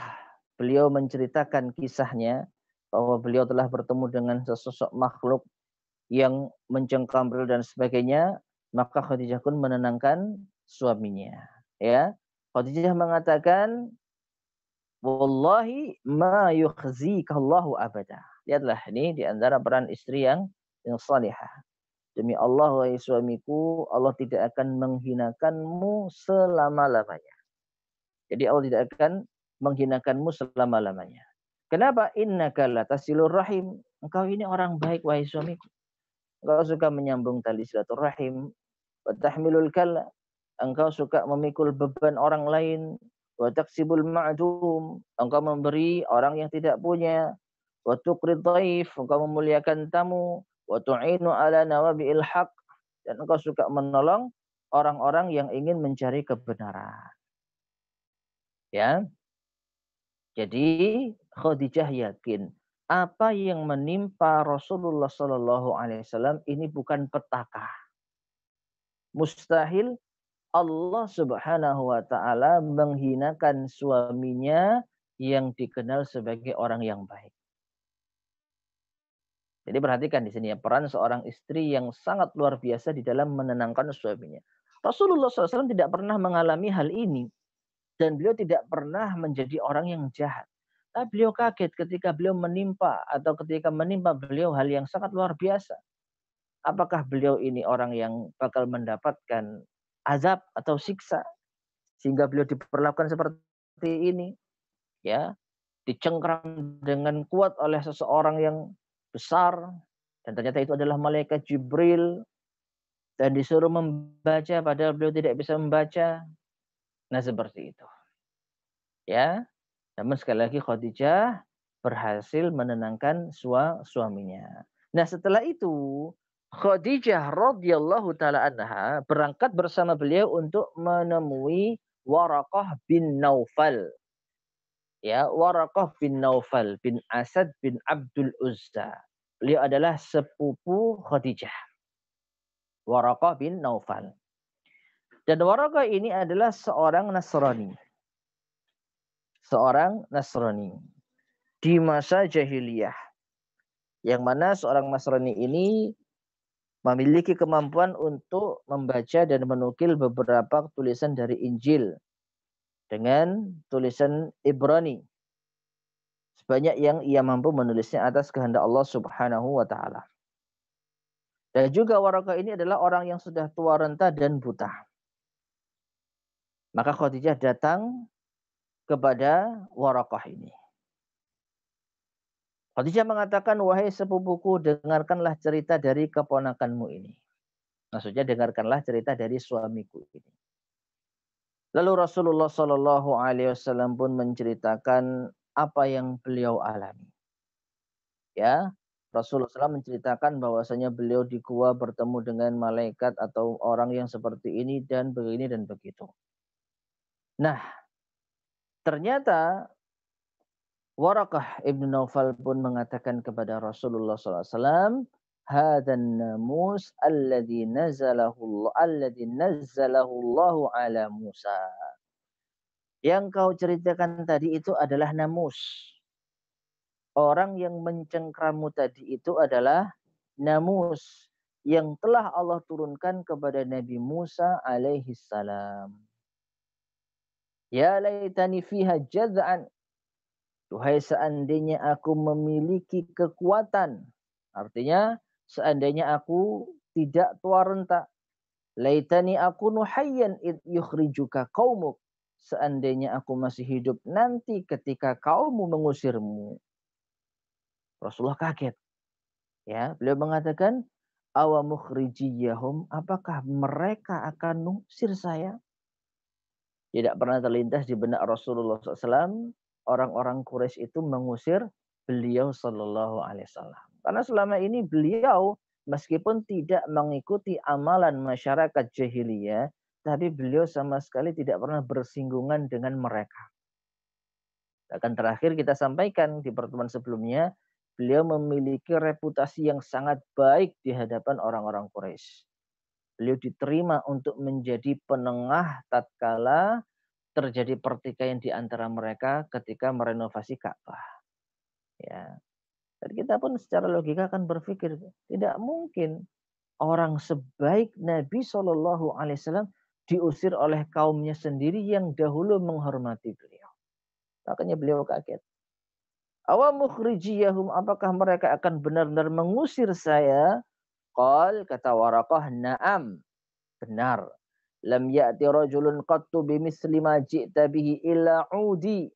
beliau menceritakan kisahnya bahwa beliau telah bertemu dengan sesosok makhluk yang mencengkam beliau dan sebagainya, maka Khadijah pun menenangkan suaminya. Ya, Khadijah mengatakan, Wallahi ma yukhzikallahu abada. Lihatlah ini di antara peran istri yang yang salihah. Demi Allah wahai suamiku, Allah tidak akan menghinakanmu selama-lamanya. Jadi Allah tidak akan menghinakanmu selama-lamanya. Kenapa? inna Innaka latasilur rahim. Engkau ini orang baik wahai suamiku. Engkau suka menyambung tali silaturahim, wa milul kalla. Engkau suka memikul beban orang lain, Wataksibul maadum. Engkau memberi orang yang tidak punya, Watukrit taif. Engkau memuliakan tamu, Watu'inu ala nawabi ilhaq. Dan engkau suka menolong orang-orang yang ingin mencari kebenaran. Ya, jadi Khadijah yakin apa yang menimpa Rasulullah Shallallahu Alaihi Wasallam ini bukan petaka. Mustahil Allah Subhanahu Wa Taala menghinakan suaminya yang dikenal sebagai orang yang baik. Jadi perhatikan di sini ya peran seorang istri yang sangat luar biasa di dalam menenangkan suaminya. Rasulullah SAW tidak pernah mengalami hal ini dan beliau tidak pernah menjadi orang yang jahat. Tapi beliau kaget ketika beliau menimpa atau ketika menimpa beliau hal yang sangat luar biasa. Apakah beliau ini orang yang bakal mendapatkan azab atau siksa sehingga beliau diperlakukan seperti ini? Ya, dicengkram dengan kuat oleh seseorang yang besar dan ternyata itu adalah malaikat Jibril dan disuruh membaca padahal beliau tidak bisa membaca Nah seperti itu. Ya, namun sekali lagi Khadijah berhasil menenangkan sua, suaminya. Nah setelah itu Khadijah radhiyallahu taala anha berangkat bersama beliau untuk menemui Warakah bin Naufal. Ya, Warakah bin Naufal bin Asad bin Abdul Uzza. Beliau adalah sepupu Khadijah. Warakah bin Naufal. Dan Waraka ini adalah seorang Nasrani. Seorang Nasrani. Di masa jahiliyah. Yang mana seorang Nasrani ini memiliki kemampuan untuk membaca dan menukil beberapa tulisan dari Injil dengan tulisan Ibrani. Sebanyak yang ia mampu menulisnya atas kehendak Allah Subhanahu wa taala. Dan juga Waraka ini adalah orang yang sudah tua renta dan buta. Maka Khadijah datang kepada Warakah ini. Khadijah mengatakan, wahai sepupuku, dengarkanlah cerita dari keponakanmu ini. Maksudnya dengarkanlah cerita dari suamiku ini. Lalu Rasulullah Shallallahu Alaihi Wasallam pun menceritakan apa yang beliau alami. Ya, Rasulullah SAW menceritakan bahwasanya beliau di gua bertemu dengan malaikat atau orang yang seperti ini dan begini dan begitu. Nah, ternyata Warakah Ibn Naufal pun mengatakan kepada Rasulullah SAW, Hadan namus alladhi nazalahu Allah, alladhi nazalahu Allah ala Musa. Yang kau ceritakan tadi itu adalah namus. Orang yang mencengkramu tadi itu adalah namus yang telah Allah turunkan kepada Nabi Musa alaihi salam. Ya laitani fiha jaza'an. Tuhai seandainya aku memiliki kekuatan. Artinya seandainya aku tidak tua renta. Laitani aku nuhayyan id yukhrijuka qaumuk. Seandainya aku masih hidup nanti ketika kaummu mengusirmu. Rasulullah kaget. Ya, beliau mengatakan, awamukhrijiyahum, apakah mereka akan mengusir saya? Tidak pernah terlintas di benak Rasulullah SAW orang-orang Quraisy itu mengusir beliau Shallallahu Alaihi Wasallam. Karena selama ini beliau meskipun tidak mengikuti amalan masyarakat jahiliyah, tapi beliau sama sekali tidak pernah bersinggungan dengan mereka. Bahkan terakhir kita sampaikan di pertemuan sebelumnya, beliau memiliki reputasi yang sangat baik di hadapan orang-orang Quraisy. Beliau diterima untuk menjadi penengah tatkala terjadi pertikaian di antara mereka ketika merenovasi Ka'bah. Ya. Dan kita pun secara logika akan berpikir tidak mungkin orang sebaik Nabi Shallallahu Alaihi Wasallam diusir oleh kaumnya sendiri yang dahulu menghormati beliau. Makanya beliau kaget. Awamukhrijiyahum apakah mereka akan benar-benar mengusir saya Qal kata Waraqah na'am. Benar. Lam ya'ti rajulun qattu bimisli ma ji'ta bihi illa udi.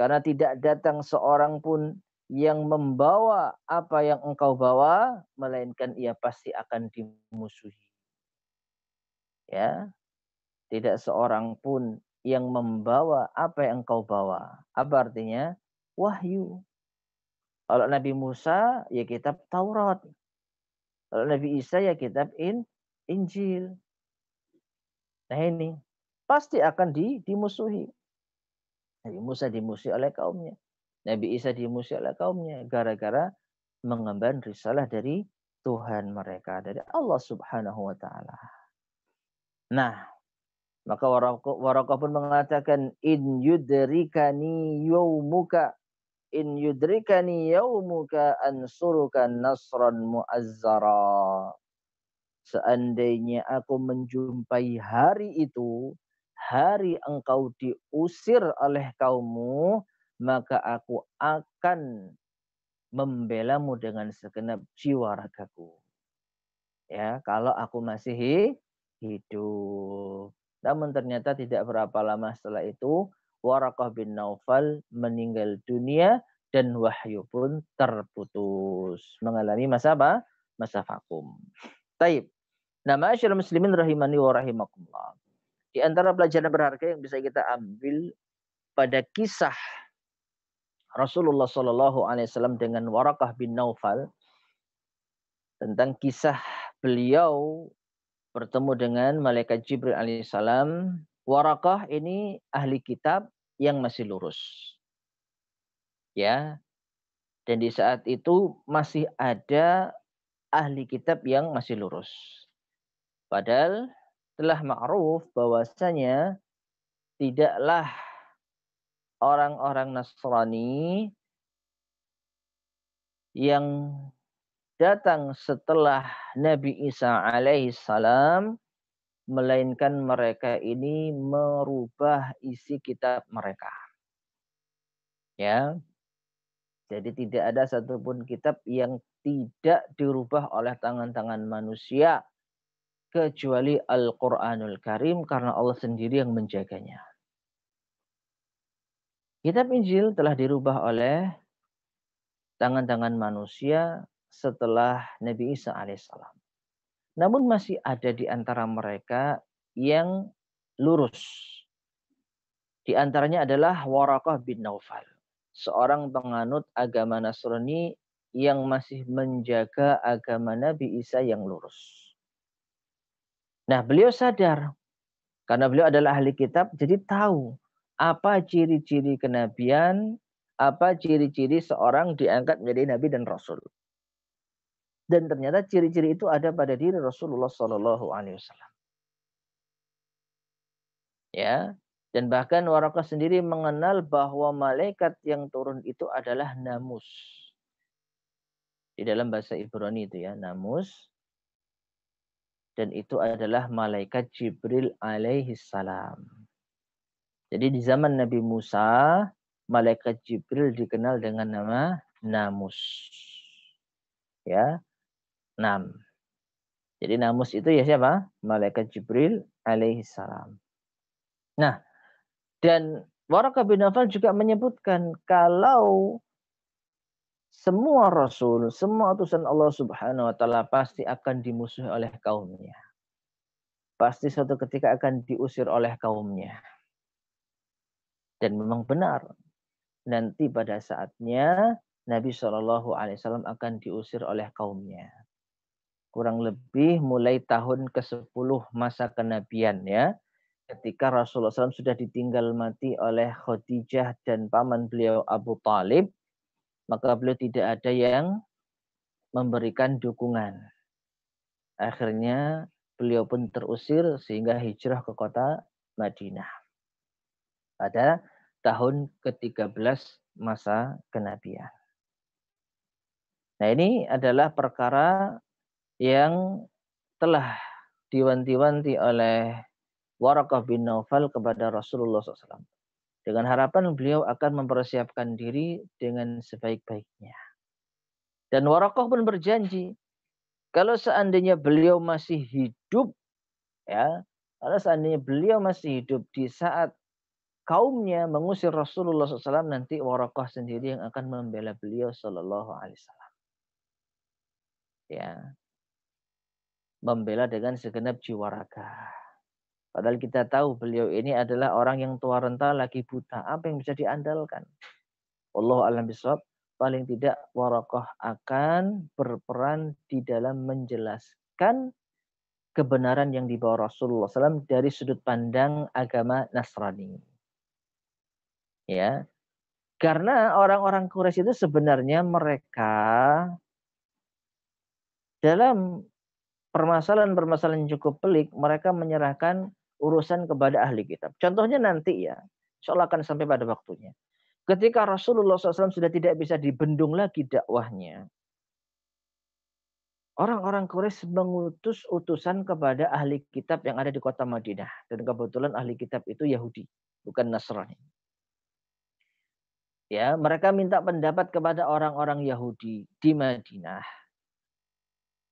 Karena tidak datang seorang pun yang membawa apa yang engkau bawa, melainkan ia pasti akan dimusuhi. Ya, tidak seorang pun yang membawa apa yang engkau bawa. Apa artinya? Wahyu. Kalau Nabi Musa, ya kitab Taurat. Kalau Nabi Isa ya kitab in, Injil. Nah ini pasti akan di, dimusuhi. Nabi Musa dimusuhi oleh kaumnya. Nabi Isa dimusuhi oleh kaumnya gara-gara mengemban risalah dari Tuhan mereka dari Allah Subhanahu wa taala. Nah, maka Waraqah pun mengatakan in yudrikani yawmuka in yudrikani yaumuka ansuruka nasran muazzara. Seandainya aku menjumpai hari itu, hari engkau diusir oleh kaummu, maka aku akan membelamu dengan segenap jiwa ragaku. Ya, kalau aku masih hidup. Namun ternyata tidak berapa lama setelah itu Warakah bin Naufal meninggal dunia dan wahyu pun terputus. Mengalami masa apa? Masa vakum. Taib. Nama asyir muslimin rahimani wa rahimakumullah. Di antara pelajaran berharga yang bisa kita ambil pada kisah Rasulullah Shallallahu Alaihi Wasallam dengan Warakah bin Naufal tentang kisah beliau bertemu dengan malaikat Jibril alaihissalam Warakah ini ahli kitab yang masih lurus. Ya. Dan di saat itu masih ada ahli kitab yang masih lurus. Padahal telah ma'ruf bahwasanya tidaklah orang-orang Nasrani yang datang setelah Nabi Isa alaihissalam. salam melainkan mereka ini merubah isi kitab mereka. Ya. Jadi tidak ada satupun kitab yang tidak dirubah oleh tangan-tangan manusia kecuali Al-Qur'anul Karim karena Allah sendiri yang menjaganya. Kitab Injil telah dirubah oleh tangan-tangan manusia setelah Nabi Isa alaihissalam. Namun masih ada di antara mereka yang lurus. Di antaranya adalah Warakah bin Naufal. Seorang penganut agama Nasrani yang masih menjaga agama Nabi Isa yang lurus. Nah beliau sadar. Karena beliau adalah ahli kitab jadi tahu apa ciri-ciri kenabian, apa ciri-ciri seorang diangkat menjadi nabi dan rasul dan ternyata ciri-ciri itu ada pada diri Rasulullah Shallallahu Alaihi Wasallam. Ya, dan bahkan Waraka sendiri mengenal bahwa malaikat yang turun itu adalah namus. Di dalam bahasa Ibrani itu ya, namus. Dan itu adalah malaikat Jibril alaihi salam. Jadi di zaman Nabi Musa, malaikat Jibril dikenal dengan nama namus. Ya, 6. Jadi namus itu ya siapa? Malaikat Jibril alaihi salam. Nah, dan Waraka bin Nawfal juga menyebutkan kalau semua rasul, semua utusan Allah Subhanahu wa taala pasti akan dimusuhi oleh kaumnya. Pasti suatu ketika akan diusir oleh kaumnya. Dan memang benar, nanti pada saatnya Nabi Shallallahu alaihi wasallam akan diusir oleh kaumnya kurang lebih mulai tahun ke-10 masa kenabian ya. Ketika Rasulullah SAW sudah ditinggal mati oleh Khadijah dan paman beliau Abu Talib, maka beliau tidak ada yang memberikan dukungan. Akhirnya beliau pun terusir sehingga hijrah ke kota Madinah. Pada tahun ke-13 masa kenabian. Nah ini adalah perkara yang telah diwanti-wanti oleh Warakah bin Naufal kepada Rasulullah SAW. Dengan harapan beliau akan mempersiapkan diri dengan sebaik-baiknya. Dan Warakah pun berjanji, kalau seandainya beliau masih hidup, ya, kalau seandainya beliau masih hidup di saat kaumnya mengusir Rasulullah SAW, nanti Warakah sendiri yang akan membela beliau Shallallahu Alaihi Wasallam. Ya, membela dengan segenap jiwa raga. Padahal kita tahu beliau ini adalah orang yang tua renta lagi buta. Apa yang bisa diandalkan? Allah alam bisawab, paling tidak warokoh akan berperan di dalam menjelaskan kebenaran yang dibawa Rasulullah SAW dari sudut pandang agama Nasrani. Ya, karena orang-orang Quraisy itu sebenarnya mereka dalam permasalahan-permasalahan cukup pelik, mereka menyerahkan urusan kepada ahli kitab. Contohnya nanti ya, seolah akan sampai pada waktunya. Ketika Rasulullah SAW sudah tidak bisa dibendung lagi dakwahnya, orang-orang Quraisy mengutus utusan kepada ahli kitab yang ada di kota Madinah. Dan kebetulan ahli kitab itu Yahudi, bukan Nasrani. Ya, mereka minta pendapat kepada orang-orang Yahudi di Madinah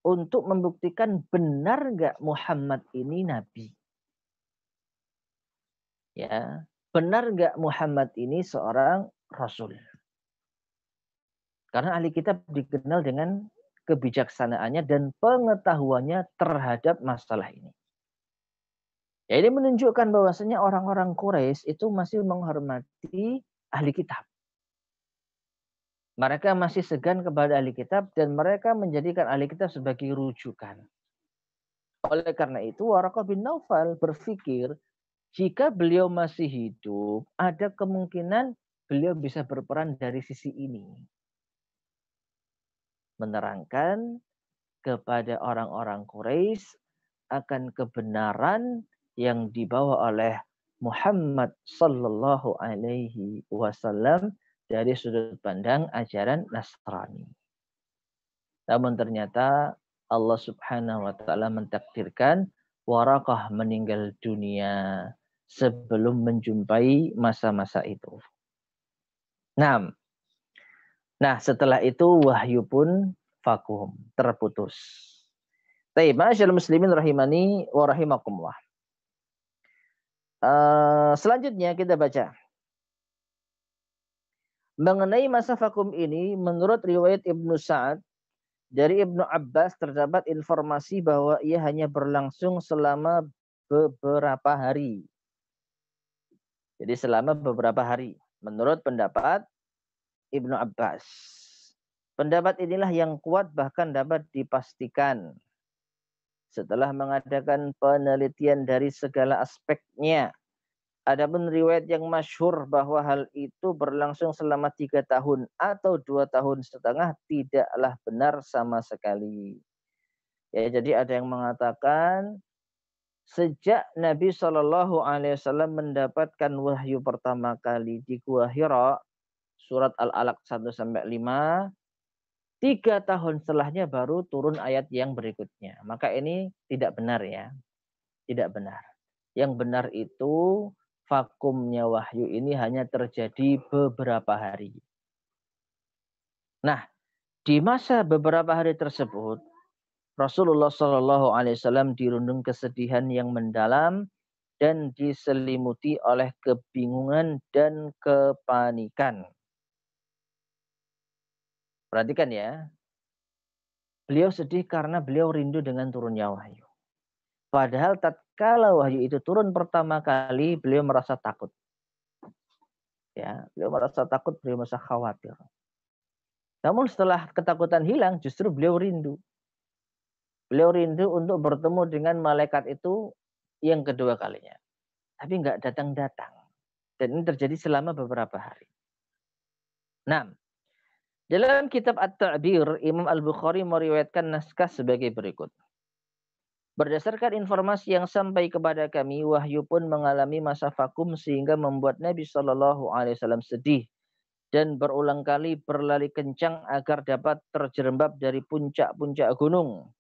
untuk membuktikan benar nggak Muhammad ini nabi. Ya, benar nggak Muhammad ini seorang rasul. Karena ahli kitab dikenal dengan kebijaksanaannya dan pengetahuannya terhadap masalah ini. Ya, ini menunjukkan bahwasanya orang-orang Quraisy itu masih menghormati ahli kitab. Mereka masih segan kepada ahli kitab dan mereka menjadikan ahli kitab sebagai rujukan. Oleh karena itu, Waraqah bin Naufal berpikir jika beliau masih hidup, ada kemungkinan beliau bisa berperan dari sisi ini. Menerangkan kepada orang-orang Quraisy akan kebenaran yang dibawa oleh Muhammad sallallahu alaihi wasallam dari sudut pandang ajaran Nasrani. Namun ternyata Allah Subhanahu wa taala mentakdirkan Warakah meninggal dunia sebelum menjumpai masa-masa itu. Nah, nah setelah itu wahyu pun vakum, terputus. Tapi masyarakat muslimin rahimani wa rahimakumullah. Uh, selanjutnya kita baca Mengenai masa vakum ini, menurut riwayat Ibnu Sa'ad, dari Ibnu Abbas terdapat informasi bahwa ia hanya berlangsung selama beberapa hari. Jadi selama beberapa hari. Menurut pendapat Ibnu Abbas. Pendapat inilah yang kuat bahkan dapat dipastikan. Setelah mengadakan penelitian dari segala aspeknya, ada pun riwayat yang masyhur bahwa hal itu berlangsung selama tiga tahun atau dua tahun setengah tidaklah benar sama sekali. Ya, jadi ada yang mengatakan sejak Nabi Shallallahu Alaihi Wasallam mendapatkan wahyu pertama kali di Gua Hira, surat Al-Alaq 1 sampai 5, tiga tahun setelahnya baru turun ayat yang berikutnya. Maka ini tidak benar ya. Tidak benar. Yang benar itu vakumnya wahyu ini hanya terjadi beberapa hari. Nah, di masa beberapa hari tersebut, Rasulullah Shallallahu Alaihi Wasallam dirundung kesedihan yang mendalam dan diselimuti oleh kebingungan dan kepanikan. Perhatikan ya, beliau sedih karena beliau rindu dengan turunnya wahyu. Padahal tatkala wahyu itu turun pertama kali, beliau merasa takut. Ya, beliau merasa takut, beliau merasa khawatir. Namun setelah ketakutan hilang, justru beliau rindu. Beliau rindu untuk bertemu dengan malaikat itu yang kedua kalinya. Tapi nggak datang-datang. Dan ini terjadi selama beberapa hari. Nah, Dalam kitab At-Ta'bir, Imam Al-Bukhari meriwayatkan naskah sebagai berikut. Berdasarkan informasi yang sampai kepada kami, wahyu pun mengalami masa vakum sehingga membuat Nabi Shallallahu Alaihi Wasallam sedih dan berulang kali berlari kencang agar dapat terjerembab dari puncak-puncak gunung.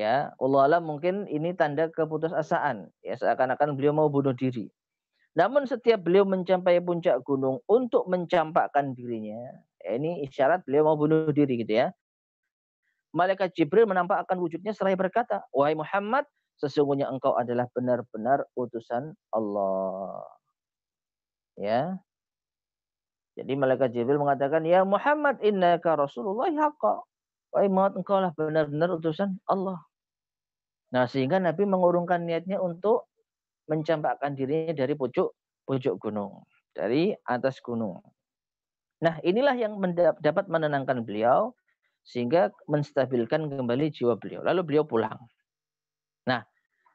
Ya, Allah Allah mungkin ini tanda keputusasaan. Ya, seakan-akan beliau mau bunuh diri. Namun setiap beliau mencapai puncak gunung untuk mencampakkan dirinya, ya, ini isyarat beliau mau bunuh diri gitu ya malaikat Jibril menampakkan wujudnya seraya berkata, "Wahai Muhammad, sesungguhnya engkau adalah benar-benar utusan Allah." Ya. Jadi malaikat Jibril mengatakan, "Ya Muhammad, innaka Rasulullah haqqa." Wahai Muhammad, engkau lah benar-benar utusan Allah. Nah, sehingga Nabi mengurungkan niatnya untuk mencampakkan dirinya dari pucuk pucuk gunung, dari atas gunung. Nah, inilah yang dapat menenangkan beliau sehingga menstabilkan kembali jiwa beliau. Lalu beliau pulang. Nah,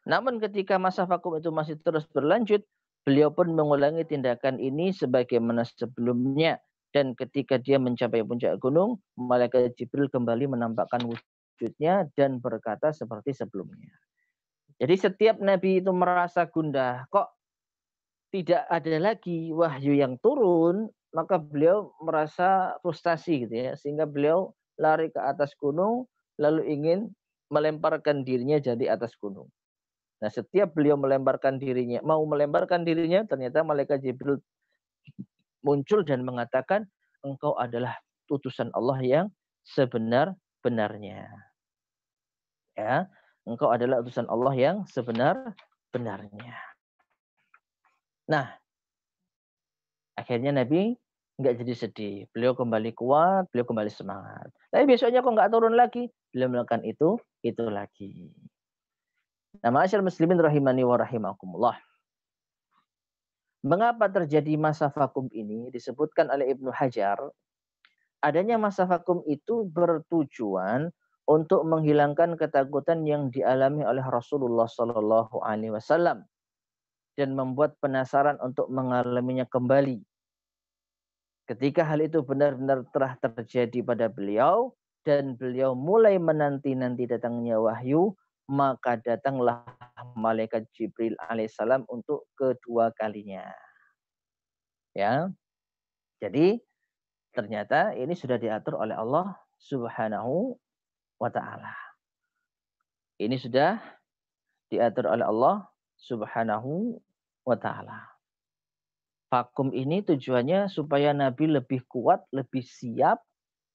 namun ketika masa vakum itu masih terus berlanjut, beliau pun mengulangi tindakan ini sebagaimana sebelumnya. Dan ketika dia mencapai puncak gunung, malaikat Jibril kembali menampakkan wujudnya dan berkata seperti sebelumnya. Jadi setiap nabi itu merasa gundah, kok tidak ada lagi wahyu yang turun, maka beliau merasa frustasi gitu ya, sehingga beliau lari ke atas gunung, lalu ingin melemparkan dirinya jadi atas gunung. Nah, setiap beliau melemparkan dirinya, mau melemparkan dirinya, ternyata malaikat Jibril muncul dan mengatakan, "Engkau adalah utusan Allah yang sebenar-benarnya." Ya, engkau adalah utusan Allah yang sebenar-benarnya. Nah, akhirnya Nabi nggak jadi sedih. Beliau kembali kuat, beliau kembali semangat. Tapi besoknya kok nggak turun lagi? Beliau melakukan itu, itu lagi. Nah, masyarakat muslimin rahimani wa rahimakumullah. Mengapa terjadi masa vakum ini disebutkan oleh Ibnu Hajar? Adanya masa vakum itu bertujuan untuk menghilangkan ketakutan yang dialami oleh Rasulullah Shallallahu Alaihi Wasallam dan membuat penasaran untuk mengalaminya kembali Ketika hal itu benar-benar telah terjadi pada beliau dan beliau mulai menanti-nanti datangnya wahyu, maka datanglah malaikat Jibril alaihissalam untuk kedua kalinya. Ya. Jadi ternyata ini sudah diatur oleh Allah Subhanahu wa taala. Ini sudah diatur oleh Allah Subhanahu wa taala. Vakum ini tujuannya supaya Nabi lebih kuat, lebih siap,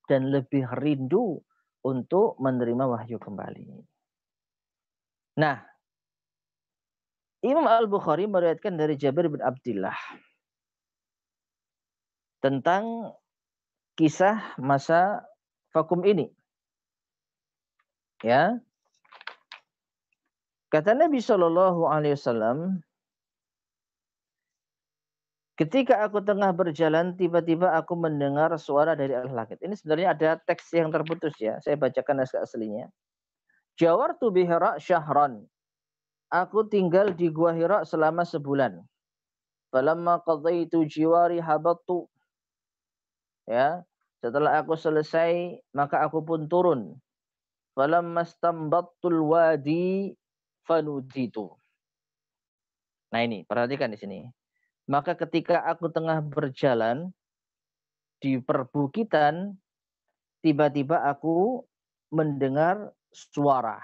dan lebih rindu untuk menerima wahyu kembali. Nah, Imam Al-Bukhari meriwayatkan dari Jabir bin Abdullah tentang kisah masa vakum ini. Ya. Kata Nabi Shallallahu alaihi wasallam, Ketika aku tengah berjalan, tiba-tiba aku mendengar suara dari arah langit. Ini sebenarnya ada teks yang terputus ya. Saya bacakan naskah aslinya. Jawar tu bihira syahron. Aku tinggal di Gua Hira selama sebulan. Falamma qadaitu jiwari habattu. Ya, setelah aku selesai, maka aku pun turun. Falamma stambattul wadi fanuditu. Nah ini, perhatikan di sini maka ketika aku tengah berjalan di perbukitan, tiba-tiba aku mendengar suara.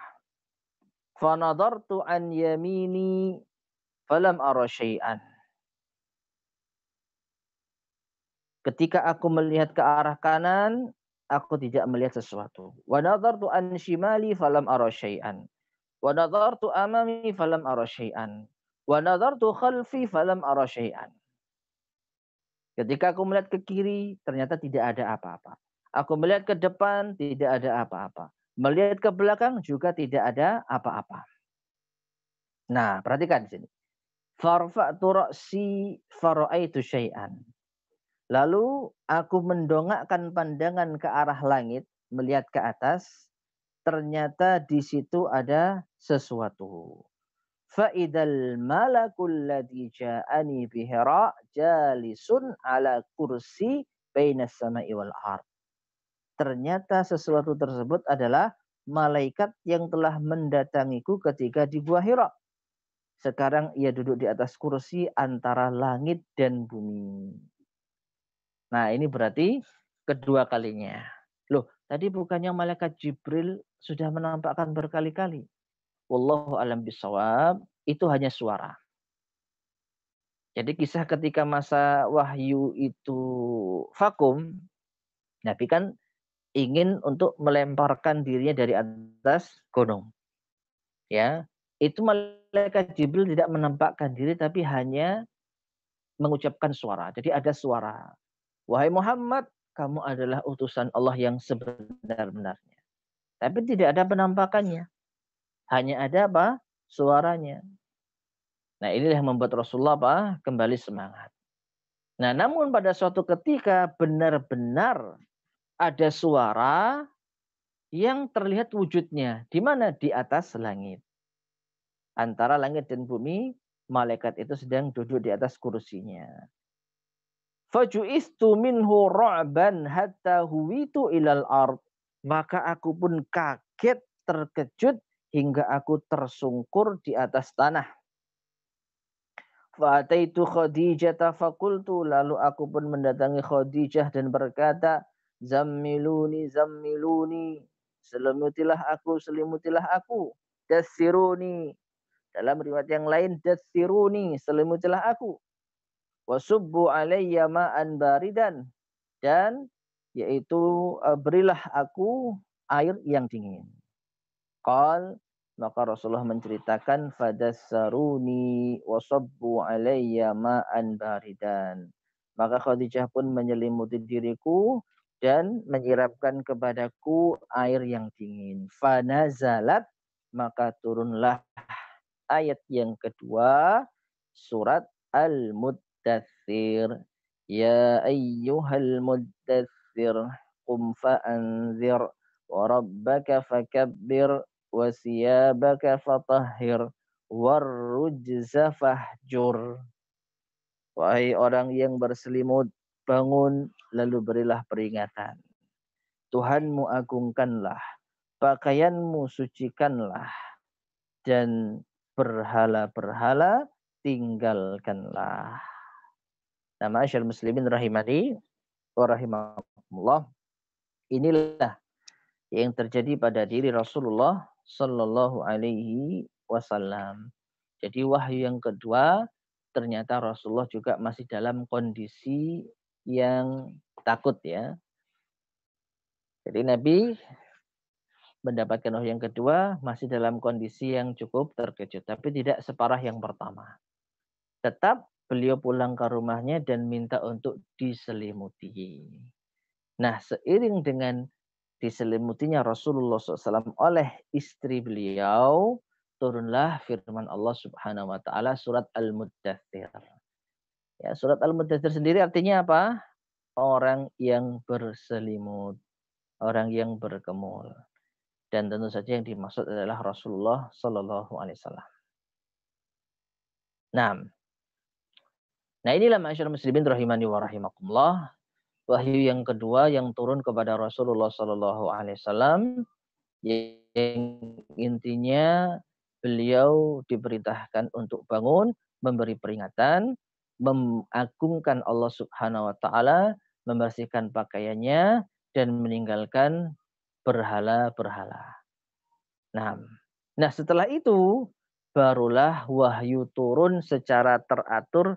Fanadartu an yamini falam ara Ketika aku melihat ke arah kanan, aku tidak melihat sesuatu. Wa nadartu an shimali falam ara syai'an. Wa nadartu amami falam ara Wa nadartu khalfi falam ara syai'an. Ketika aku melihat ke kiri, ternyata tidak ada apa-apa. Aku melihat ke depan, tidak ada apa-apa. Melihat ke belakang juga tidak ada apa-apa. Nah, perhatikan di sini. Farfa'tu ra'si fara'aitu syai'an. Lalu aku mendongakkan pandangan ke arah langit, melihat ke atas, ternyata di situ ada sesuatu. Fa'idal malakul ladhi ja'ani bihira jalisun ala kursi baina sama'i wal ar. Ternyata sesuatu tersebut adalah malaikat yang telah mendatangiku ketika di Gua Hira. Sekarang ia duduk di atas kursi antara langit dan bumi. Nah, ini berarti kedua kalinya. Loh, tadi bukannya malaikat Jibril sudah menampakkan berkali-kali wallahu alam bisawab itu hanya suara. Jadi kisah ketika masa wahyu itu vakum, Nabi kan ingin untuk melemparkan dirinya dari atas gunung. Ya, itu malaikat Jibril tidak menampakkan diri tapi hanya mengucapkan suara. Jadi ada suara. Wahai Muhammad, kamu adalah utusan Allah yang sebenar-benarnya. Tapi tidak ada penampakannya. Hanya ada apa? Suaranya. Nah inilah yang membuat Rasulullah apa? kembali semangat. Nah namun pada suatu ketika benar-benar ada suara yang terlihat wujudnya. Di mana? Di atas langit. Antara langit dan bumi, malaikat itu sedang duduk di atas kursinya. Faju'istu minhu ra'ban hatta huwitu ilal ard. Maka aku pun kaget, terkejut hingga aku tersungkur di atas tanah. Fataitu Khadijah fakultu lalu aku pun mendatangi Khadijah dan berkata, "Zammiluni, zammiluni, selimutilah aku, selimutilah aku, dasiruni." Dalam riwayat yang lain, dasiruni, selimutilah aku. Wasubbu alayya ma'an baridan dan yaitu berilah aku air yang dingin. Qal maka Rasulullah menceritakan fadasaruni wasabbu alayya ma'an baridan. Maka Khadijah pun menyelimuti diriku dan menyiramkan kepadaku air yang dingin. Fanazalat maka turunlah ayat yang kedua surat Al-Muddathir. Ya ayyuhal muddathir qum fa'anzir wa rabbaka fakabbir wasiyabaka fatahhir warrujza fahjur. Wahai orang yang berselimut, bangun lalu berilah peringatan. Tuhanmu agungkanlah, pakaianmu sucikanlah, dan berhala-berhala tinggalkanlah. Nama masyarakat muslimin rahimani wa rahimakumullah. Inilah yang terjadi pada diri Rasulullah Sallallahu Alaihi Wasallam. Jadi wahyu yang kedua ternyata Rasulullah juga masih dalam kondisi yang takut ya. Jadi Nabi mendapatkan wahyu yang kedua masih dalam kondisi yang cukup terkejut, tapi tidak separah yang pertama. Tetap beliau pulang ke rumahnya dan minta untuk diselimuti. Nah, seiring dengan diselimutinya Rasulullah SAW oleh istri beliau, turunlah firman Allah Subhanahu wa taala surat Al-Muddatsir. Ya, surat Al-Muddatsir sendiri artinya apa? Orang yang berselimut, orang yang berkemul. Dan tentu saja yang dimaksud adalah Rasulullah Shallallahu alaihi wasallam. Nah, Nah inilah masyarakat muslimin rahimani wa rahimakumullah wahyu yang kedua yang turun kepada Rasulullah Shallallahu Alaihi Wasallam yang intinya beliau diperintahkan untuk bangun, memberi peringatan, mengagungkan Allah Subhanahu Wa Taala, membersihkan pakaiannya dan meninggalkan berhala-berhala. Nah, nah setelah itu barulah wahyu turun secara teratur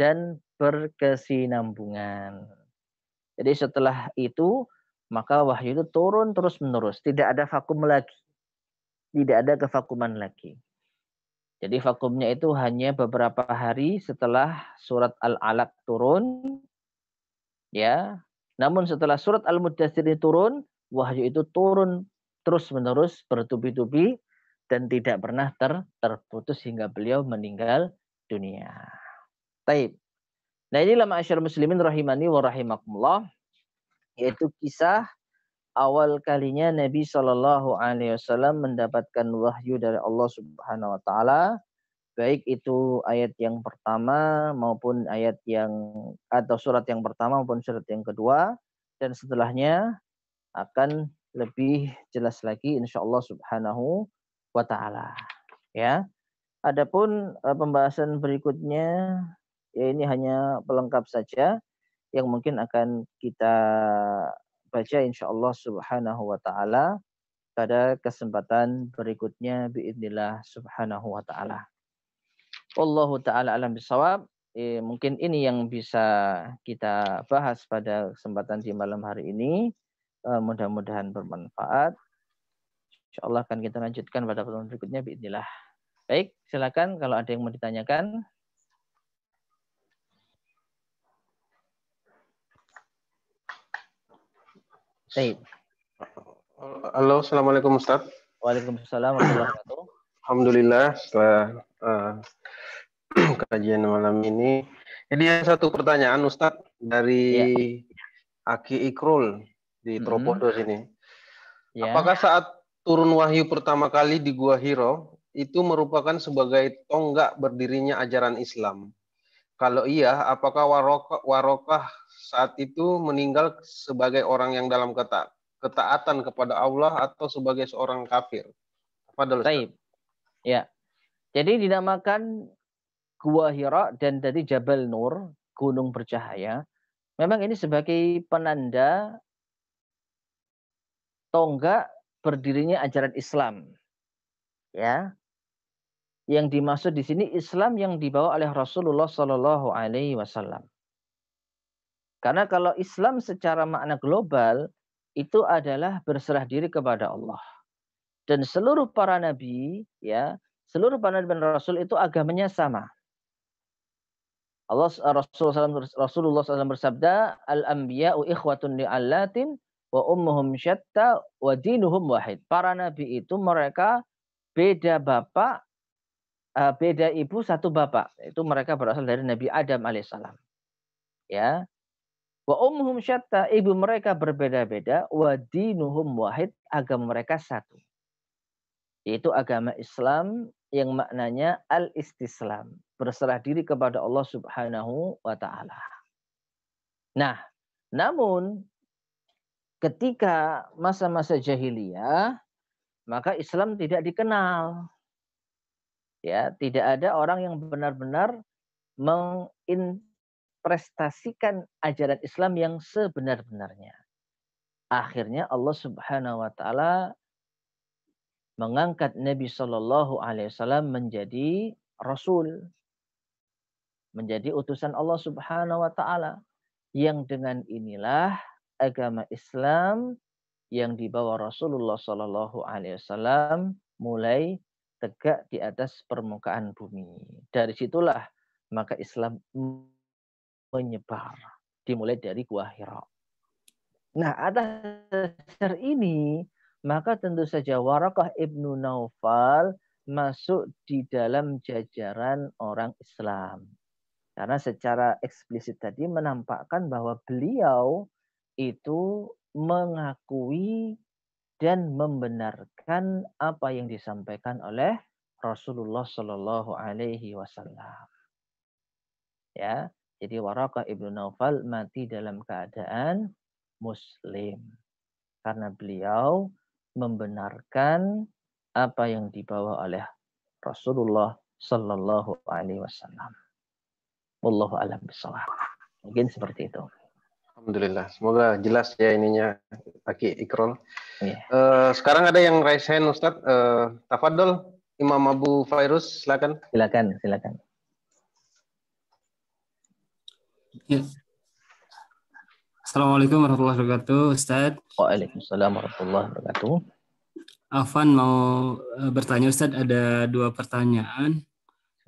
dan berkesinambungan. Jadi setelah itu maka wahyu itu turun terus menerus, tidak ada vakum lagi. Tidak ada kevakuman lagi. Jadi vakumnya itu hanya beberapa hari setelah surat Al-Alaq turun ya. Namun setelah surat Al-Mudathir turun, wahyu itu turun terus menerus bertubi-tubi dan tidak pernah ter terputus hingga beliau meninggal dunia. Taib. Nah inilah ma'asyar muslimin rahimani wa rahimakumullah. Yaitu kisah awal kalinya Nabi Shallallahu Alaihi Wasallam mendapatkan wahyu dari Allah Subhanahu Wa Taala, baik itu ayat yang pertama maupun ayat yang atau surat yang pertama maupun surat yang kedua, dan setelahnya akan lebih jelas lagi insya Allah Subhanahu Wa Taala. Ya, adapun eh, pembahasan berikutnya Ya, ini hanya pelengkap saja yang mungkin akan kita baca insya Allah subhanahu wa ta'ala pada kesempatan berikutnya biidnillah subhanahu wa ta'ala. Allahu ta'ala alam bisawab. Eh, mungkin ini yang bisa kita bahas pada kesempatan di malam hari ini. Eh, mudah-mudahan bermanfaat. Insya Allah akan kita lanjutkan pada pertemuan berikutnya biidnillah. Baik, silakan kalau ada yang mau ditanyakan. Baik. Halo, Assalamualaikum Ustaz. Waalaikumsalam warahmatullah wabarakatuh. Alhamdulillah setelah uh, kajian malam ini. Ini ada satu pertanyaan Ustaz dari ya. Aki Ikrul di Tropodos ini. Ya. Apakah saat turun wahyu pertama kali di Gua Hiro itu merupakan sebagai tonggak berdirinya ajaran Islam? Kalau iya, apakah Warokah, Warokah saat itu meninggal sebagai orang yang dalam keta ketaatan kepada Allah atau sebagai seorang kafir? Tapi Ya. Jadi dinamakan Gua Hira dan dari Jabal Nur, gunung bercahaya. Memang ini sebagai penanda tonggak berdirinya ajaran Islam. Ya yang dimaksud di sini Islam yang dibawa oleh Rasulullah Shallallahu Alaihi Wasallam. Karena kalau Islam secara makna global itu adalah berserah diri kepada Allah dan seluruh para nabi ya seluruh para nabi dan rasul itu agamanya sama. Allah eh, Rasulullah SAW, bersabda, al anbiyau ikhwatun li'allatin wa ummuhum syatta wa dinuhum wahid. Para nabi itu mereka beda bapak, Eh, beda ibu satu bapak itu mereka berasal dari Nabi Adam alaihissalam ya wa umhum syatta ibu mereka berbeda-beda wa dinuhum wahid agama mereka satu yaitu agama Islam yang maknanya al istislam berserah diri kepada Allah Subhanahu wa taala nah namun ketika masa-masa jahiliyah maka Islam tidak dikenal ya tidak ada orang yang benar-benar menginprestasikan ajaran Islam yang sebenar-benarnya akhirnya Allah Subhanahu wa taala mengangkat Nabi Shallallahu alaihi wasallam menjadi rasul menjadi utusan Allah Subhanahu wa taala yang dengan inilah agama Islam yang dibawa Rasulullah Shallallahu alaihi wasallam mulai tegak di atas permukaan bumi. Dari situlah maka Islam menyebar. Dimulai dari Gua Hira. Nah, atas dasar ini, maka tentu saja Warakah Ibnu Naufal masuk di dalam jajaran orang Islam. Karena secara eksplisit tadi menampakkan bahwa beliau itu mengakui dan membenarkan apa yang disampaikan oleh Rasulullah Shallallahu Alaihi Wasallam. Ya, jadi Waraka ibnu Naufal mati dalam keadaan Muslim karena beliau membenarkan apa yang dibawa oleh Rasulullah Shallallahu Alaihi Wasallam. Wallahu alam bisawab. Mungkin seperti itu. Alhamdulillah, semoga jelas ya ininya Aki Ikrol. Yeah. Iya. Uh, sekarang ada yang raise hand Ustaz. Uh, eh, Tafadol, Imam Abu Fairus, silakan. Silakan, silakan. Ya. Assalamualaikum warahmatullahi wabarakatuh, Ustaz. Waalaikumsalam warahmatullahi wabarakatuh. Afan mau eh, bertanya Ustaz, ada dua pertanyaan.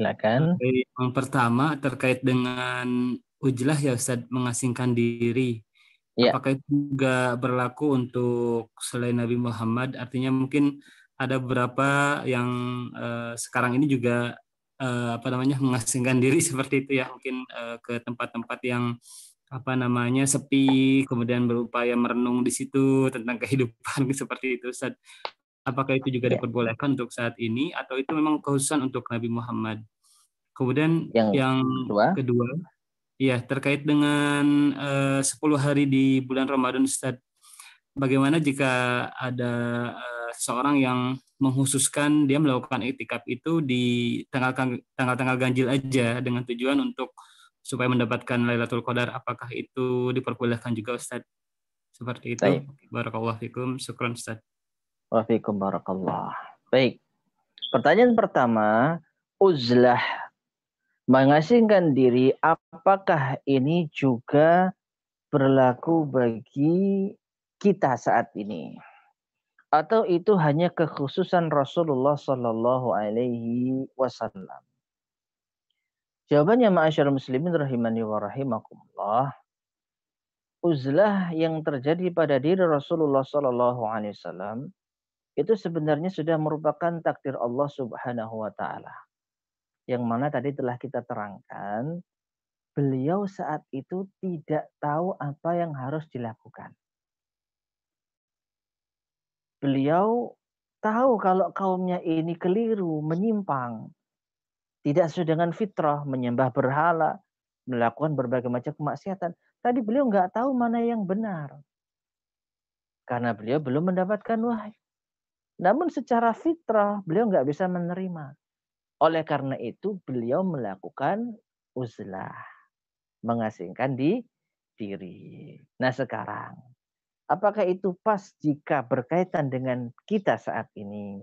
Silakan. Yang pertama terkait dengan ujlah ya Ustaz mengasingkan diri. Ya. Apakah itu juga berlaku untuk selain Nabi Muhammad? Artinya mungkin ada beberapa yang uh, sekarang ini juga uh, apa namanya mengasingkan diri seperti itu ya mungkin uh, ke tempat-tempat yang apa namanya sepi kemudian berupaya merenung di situ tentang kehidupan seperti itu Ustaz. Apakah itu juga ya. diperbolehkan untuk saat ini atau itu memang khususan untuk Nabi Muhammad? Kemudian yang, yang kedua, kedua Iya, terkait dengan eh, uh, 10 hari di bulan Ramadan Ustaz. Bagaimana jika ada uh, seseorang yang menghususkan dia melakukan itikaf itu di tanggal-tanggal ganjil aja dengan tujuan untuk supaya mendapatkan Lailatul Qadar apakah itu diperbolehkan juga Ustaz? Seperti itu. Baik. Barakallahu fikum. Syukran Ustaz. Wa fikum barakallah. Baik. Pertanyaan pertama, uzlah Mengasingkan diri, apakah ini juga berlaku bagi kita saat ini? Atau itu hanya kekhususan Rasulullah Sallallahu Alaihi Wasallam? Jawabannya ma'asyar muslimin rahimani wa rahimakumullah. Uzlah yang terjadi pada diri Rasulullah Sallallahu Alaihi Wasallam itu sebenarnya sudah merupakan takdir Allah Subhanahu wa taala yang mana tadi telah kita terangkan, beliau saat itu tidak tahu apa yang harus dilakukan. Beliau tahu kalau kaumnya ini keliru, menyimpang, tidak sesuai dengan fitrah, menyembah berhala, melakukan berbagai macam kemaksiatan. Tadi beliau nggak tahu mana yang benar. Karena beliau belum mendapatkan wahyu. Namun secara fitrah beliau nggak bisa menerima. Oleh karena itu beliau melakukan uzlah, mengasingkan di diri. Nah sekarang, apakah itu pas jika berkaitan dengan kita saat ini?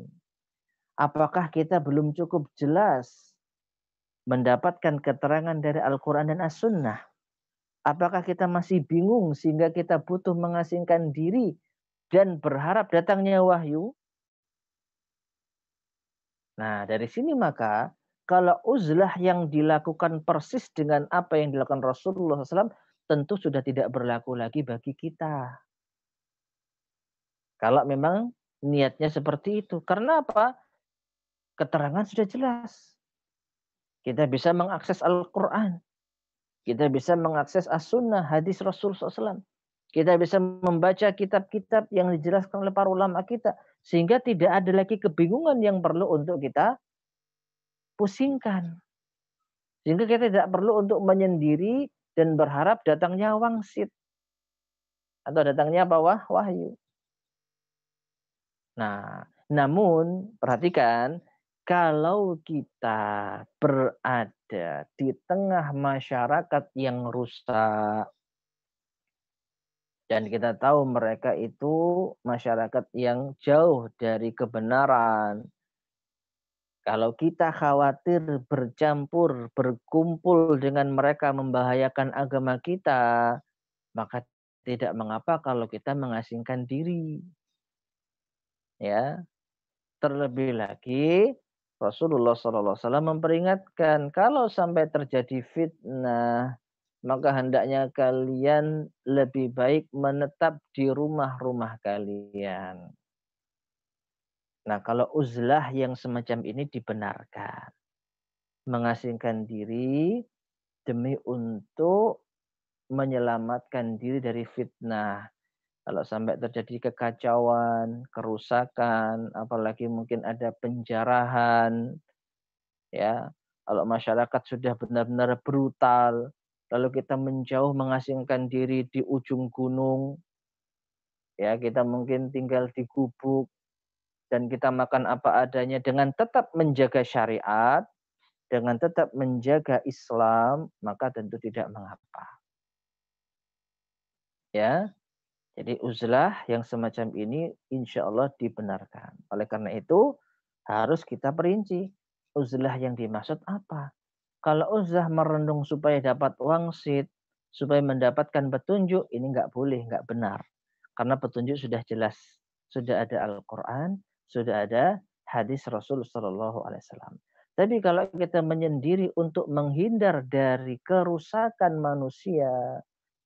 Apakah kita belum cukup jelas mendapatkan keterangan dari Al-Quran dan As-Sunnah? Apakah kita masih bingung sehingga kita butuh mengasingkan diri dan berharap datangnya wahyu? Nah, dari sini maka kalau uzlah yang dilakukan persis dengan apa yang dilakukan Rasulullah SAW, tentu sudah tidak berlaku lagi bagi kita. Kalau memang niatnya seperti itu. Karena apa? Keterangan sudah jelas. Kita bisa mengakses Al-Quran. Kita bisa mengakses As-Sunnah, hadis Rasulullah SAW. Kita bisa membaca kitab-kitab yang dijelaskan oleh para ulama kita sehingga tidak ada lagi kebingungan yang perlu untuk kita pusingkan. Sehingga kita tidak perlu untuk menyendiri dan berharap datangnya wangsit atau datangnya bawah wahyu. Nah, namun perhatikan kalau kita berada di tengah masyarakat yang rusak, dan kita tahu mereka itu masyarakat yang jauh dari kebenaran. Kalau kita khawatir bercampur, berkumpul dengan mereka membahayakan agama kita, maka tidak mengapa kalau kita mengasingkan diri. Ya. Terlebih lagi Rasulullah SAW memperingatkan kalau sampai terjadi fitnah, maka hendaknya kalian lebih baik menetap di rumah-rumah kalian. Nah, kalau uzlah yang semacam ini dibenarkan. Mengasingkan diri demi untuk menyelamatkan diri dari fitnah. Kalau sampai terjadi kekacauan, kerusakan, apalagi mungkin ada penjarahan, ya, kalau masyarakat sudah benar-benar brutal, lalu kita menjauh mengasingkan diri di ujung gunung, ya kita mungkin tinggal di gubuk dan kita makan apa adanya dengan tetap menjaga syariat, dengan tetap menjaga Islam, maka tentu tidak mengapa. Ya, jadi uzlah yang semacam ini insya Allah dibenarkan. Oleh karena itu harus kita perinci uzlah yang dimaksud apa. Kalau uzah merendung supaya dapat wangsit, supaya mendapatkan petunjuk, ini nggak boleh, nggak benar. Karena petunjuk sudah jelas. Sudah ada Al-Quran, sudah ada hadis Rasul Shallallahu Alaihi Wasallam. Tapi kalau kita menyendiri untuk menghindar dari kerusakan manusia,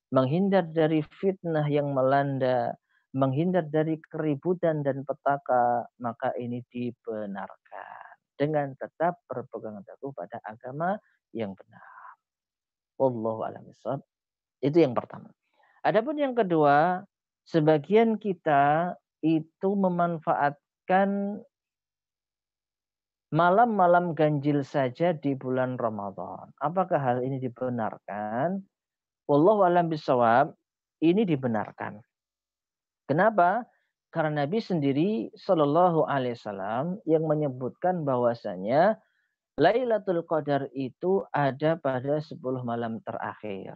menghindar dari fitnah yang melanda, menghindar dari keributan dan petaka, maka ini dibenarkan dengan tetap berpegang teguh pada agama yang benar. Allah a'lam Itu yang pertama. Adapun yang kedua, sebagian kita itu memanfaatkan malam-malam ganjil saja di bulan Ramadan. Apakah hal ini dibenarkan? Allah alam bisawab, ini dibenarkan. Kenapa? Karena Nabi sendiri Shallallahu Alaihi Wasallam yang menyebutkan bahwasanya Lailatul Qadar itu ada pada 10 malam terakhir.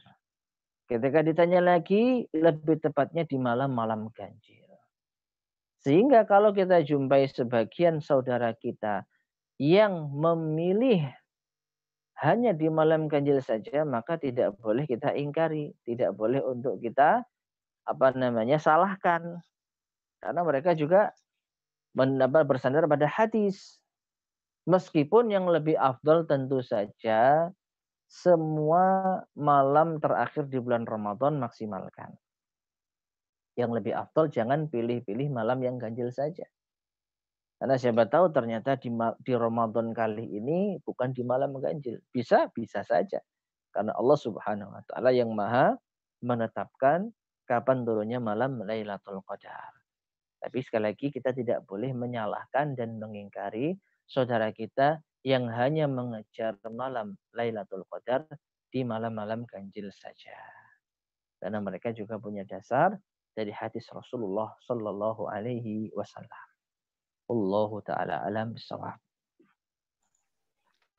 Ketika ditanya lagi, lebih tepatnya di malam-malam ganjil. Sehingga kalau kita jumpai sebagian saudara kita yang memilih hanya di malam ganjil saja, maka tidak boleh kita ingkari, tidak boleh untuk kita apa namanya salahkan karena mereka juga mendapat bersandar pada hadis. Meskipun yang lebih afdol tentu saja semua malam terakhir di bulan Ramadan maksimalkan. Yang lebih afdol jangan pilih-pilih malam yang ganjil saja. Karena siapa tahu ternyata di, di Ramadan kali ini bukan di malam ganjil. Bisa, bisa saja. Karena Allah subhanahu wa ta'ala yang maha menetapkan kapan turunnya malam Lailatul Qadar. Tapi sekali lagi kita tidak boleh menyalahkan dan mengingkari saudara kita yang hanya mengejar malam Lailatul Qadar di malam-malam ganjil saja. Karena mereka juga punya dasar dari hadis Rasulullah Shallallahu Alaihi Wasallam. Allah taala alam bisawab.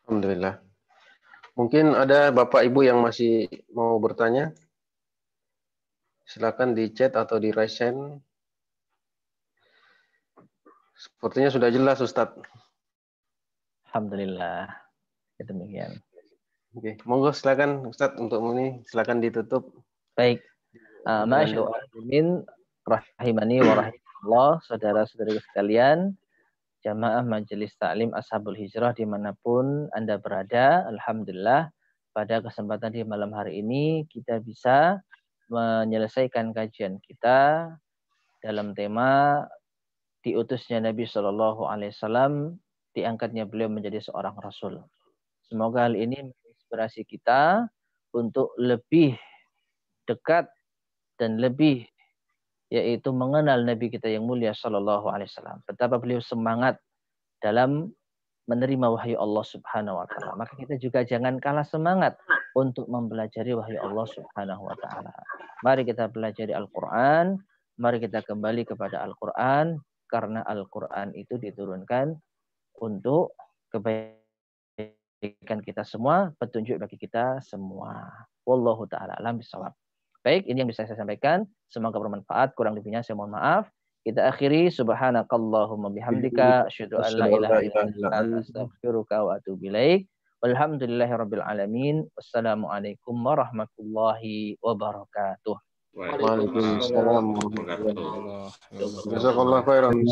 Alhamdulillah. Mungkin ada Bapak Ibu yang masih mau bertanya. Silakan di chat atau di raise hand Sepertinya sudah jelas, Ustadz. Alhamdulillah. Ya, demikian. Oke, monggo silakan Ustadz untuk ini silakan ditutup. Baik. Eh, Amin. rahimani wa rahimahullah, saudara-saudari sekalian, jamaah majelis taklim Ashabul Hijrah dimanapun Anda berada, Alhamdulillah pada kesempatan di malam hari ini kita bisa menyelesaikan kajian kita dalam tema diutusnya Nabi Shallallahu Alaihi Wasallam, diangkatnya beliau menjadi seorang rasul. Semoga hal ini menginspirasi kita untuk lebih dekat dan lebih yaitu mengenal Nabi kita yang mulia Shallallahu Alaihi Wasallam. Betapa beliau semangat dalam menerima wahyu Allah Subhanahu Wa Taala. Maka kita juga jangan kalah semangat untuk mempelajari wahyu Allah Subhanahu Wa Taala. Mari kita pelajari Al Quran. Mari kita kembali kepada Al Quran karena Al-Quran itu diturunkan untuk kebaikan kita semua, petunjuk bagi kita semua. Wallahu ta'ala alam bisawab. Baik, ini yang bisa saya sampaikan. Semoga bermanfaat. Kurang lebihnya saya mohon maaf. Kita akhiri subhanakallahumma bihamdika iya, iya. asyhadu an la ilaha illa anta astaghfiruka wa atubu ilaik. alamin. Wassalamualaikum warahmatullahi wabarakatuh. Gracias.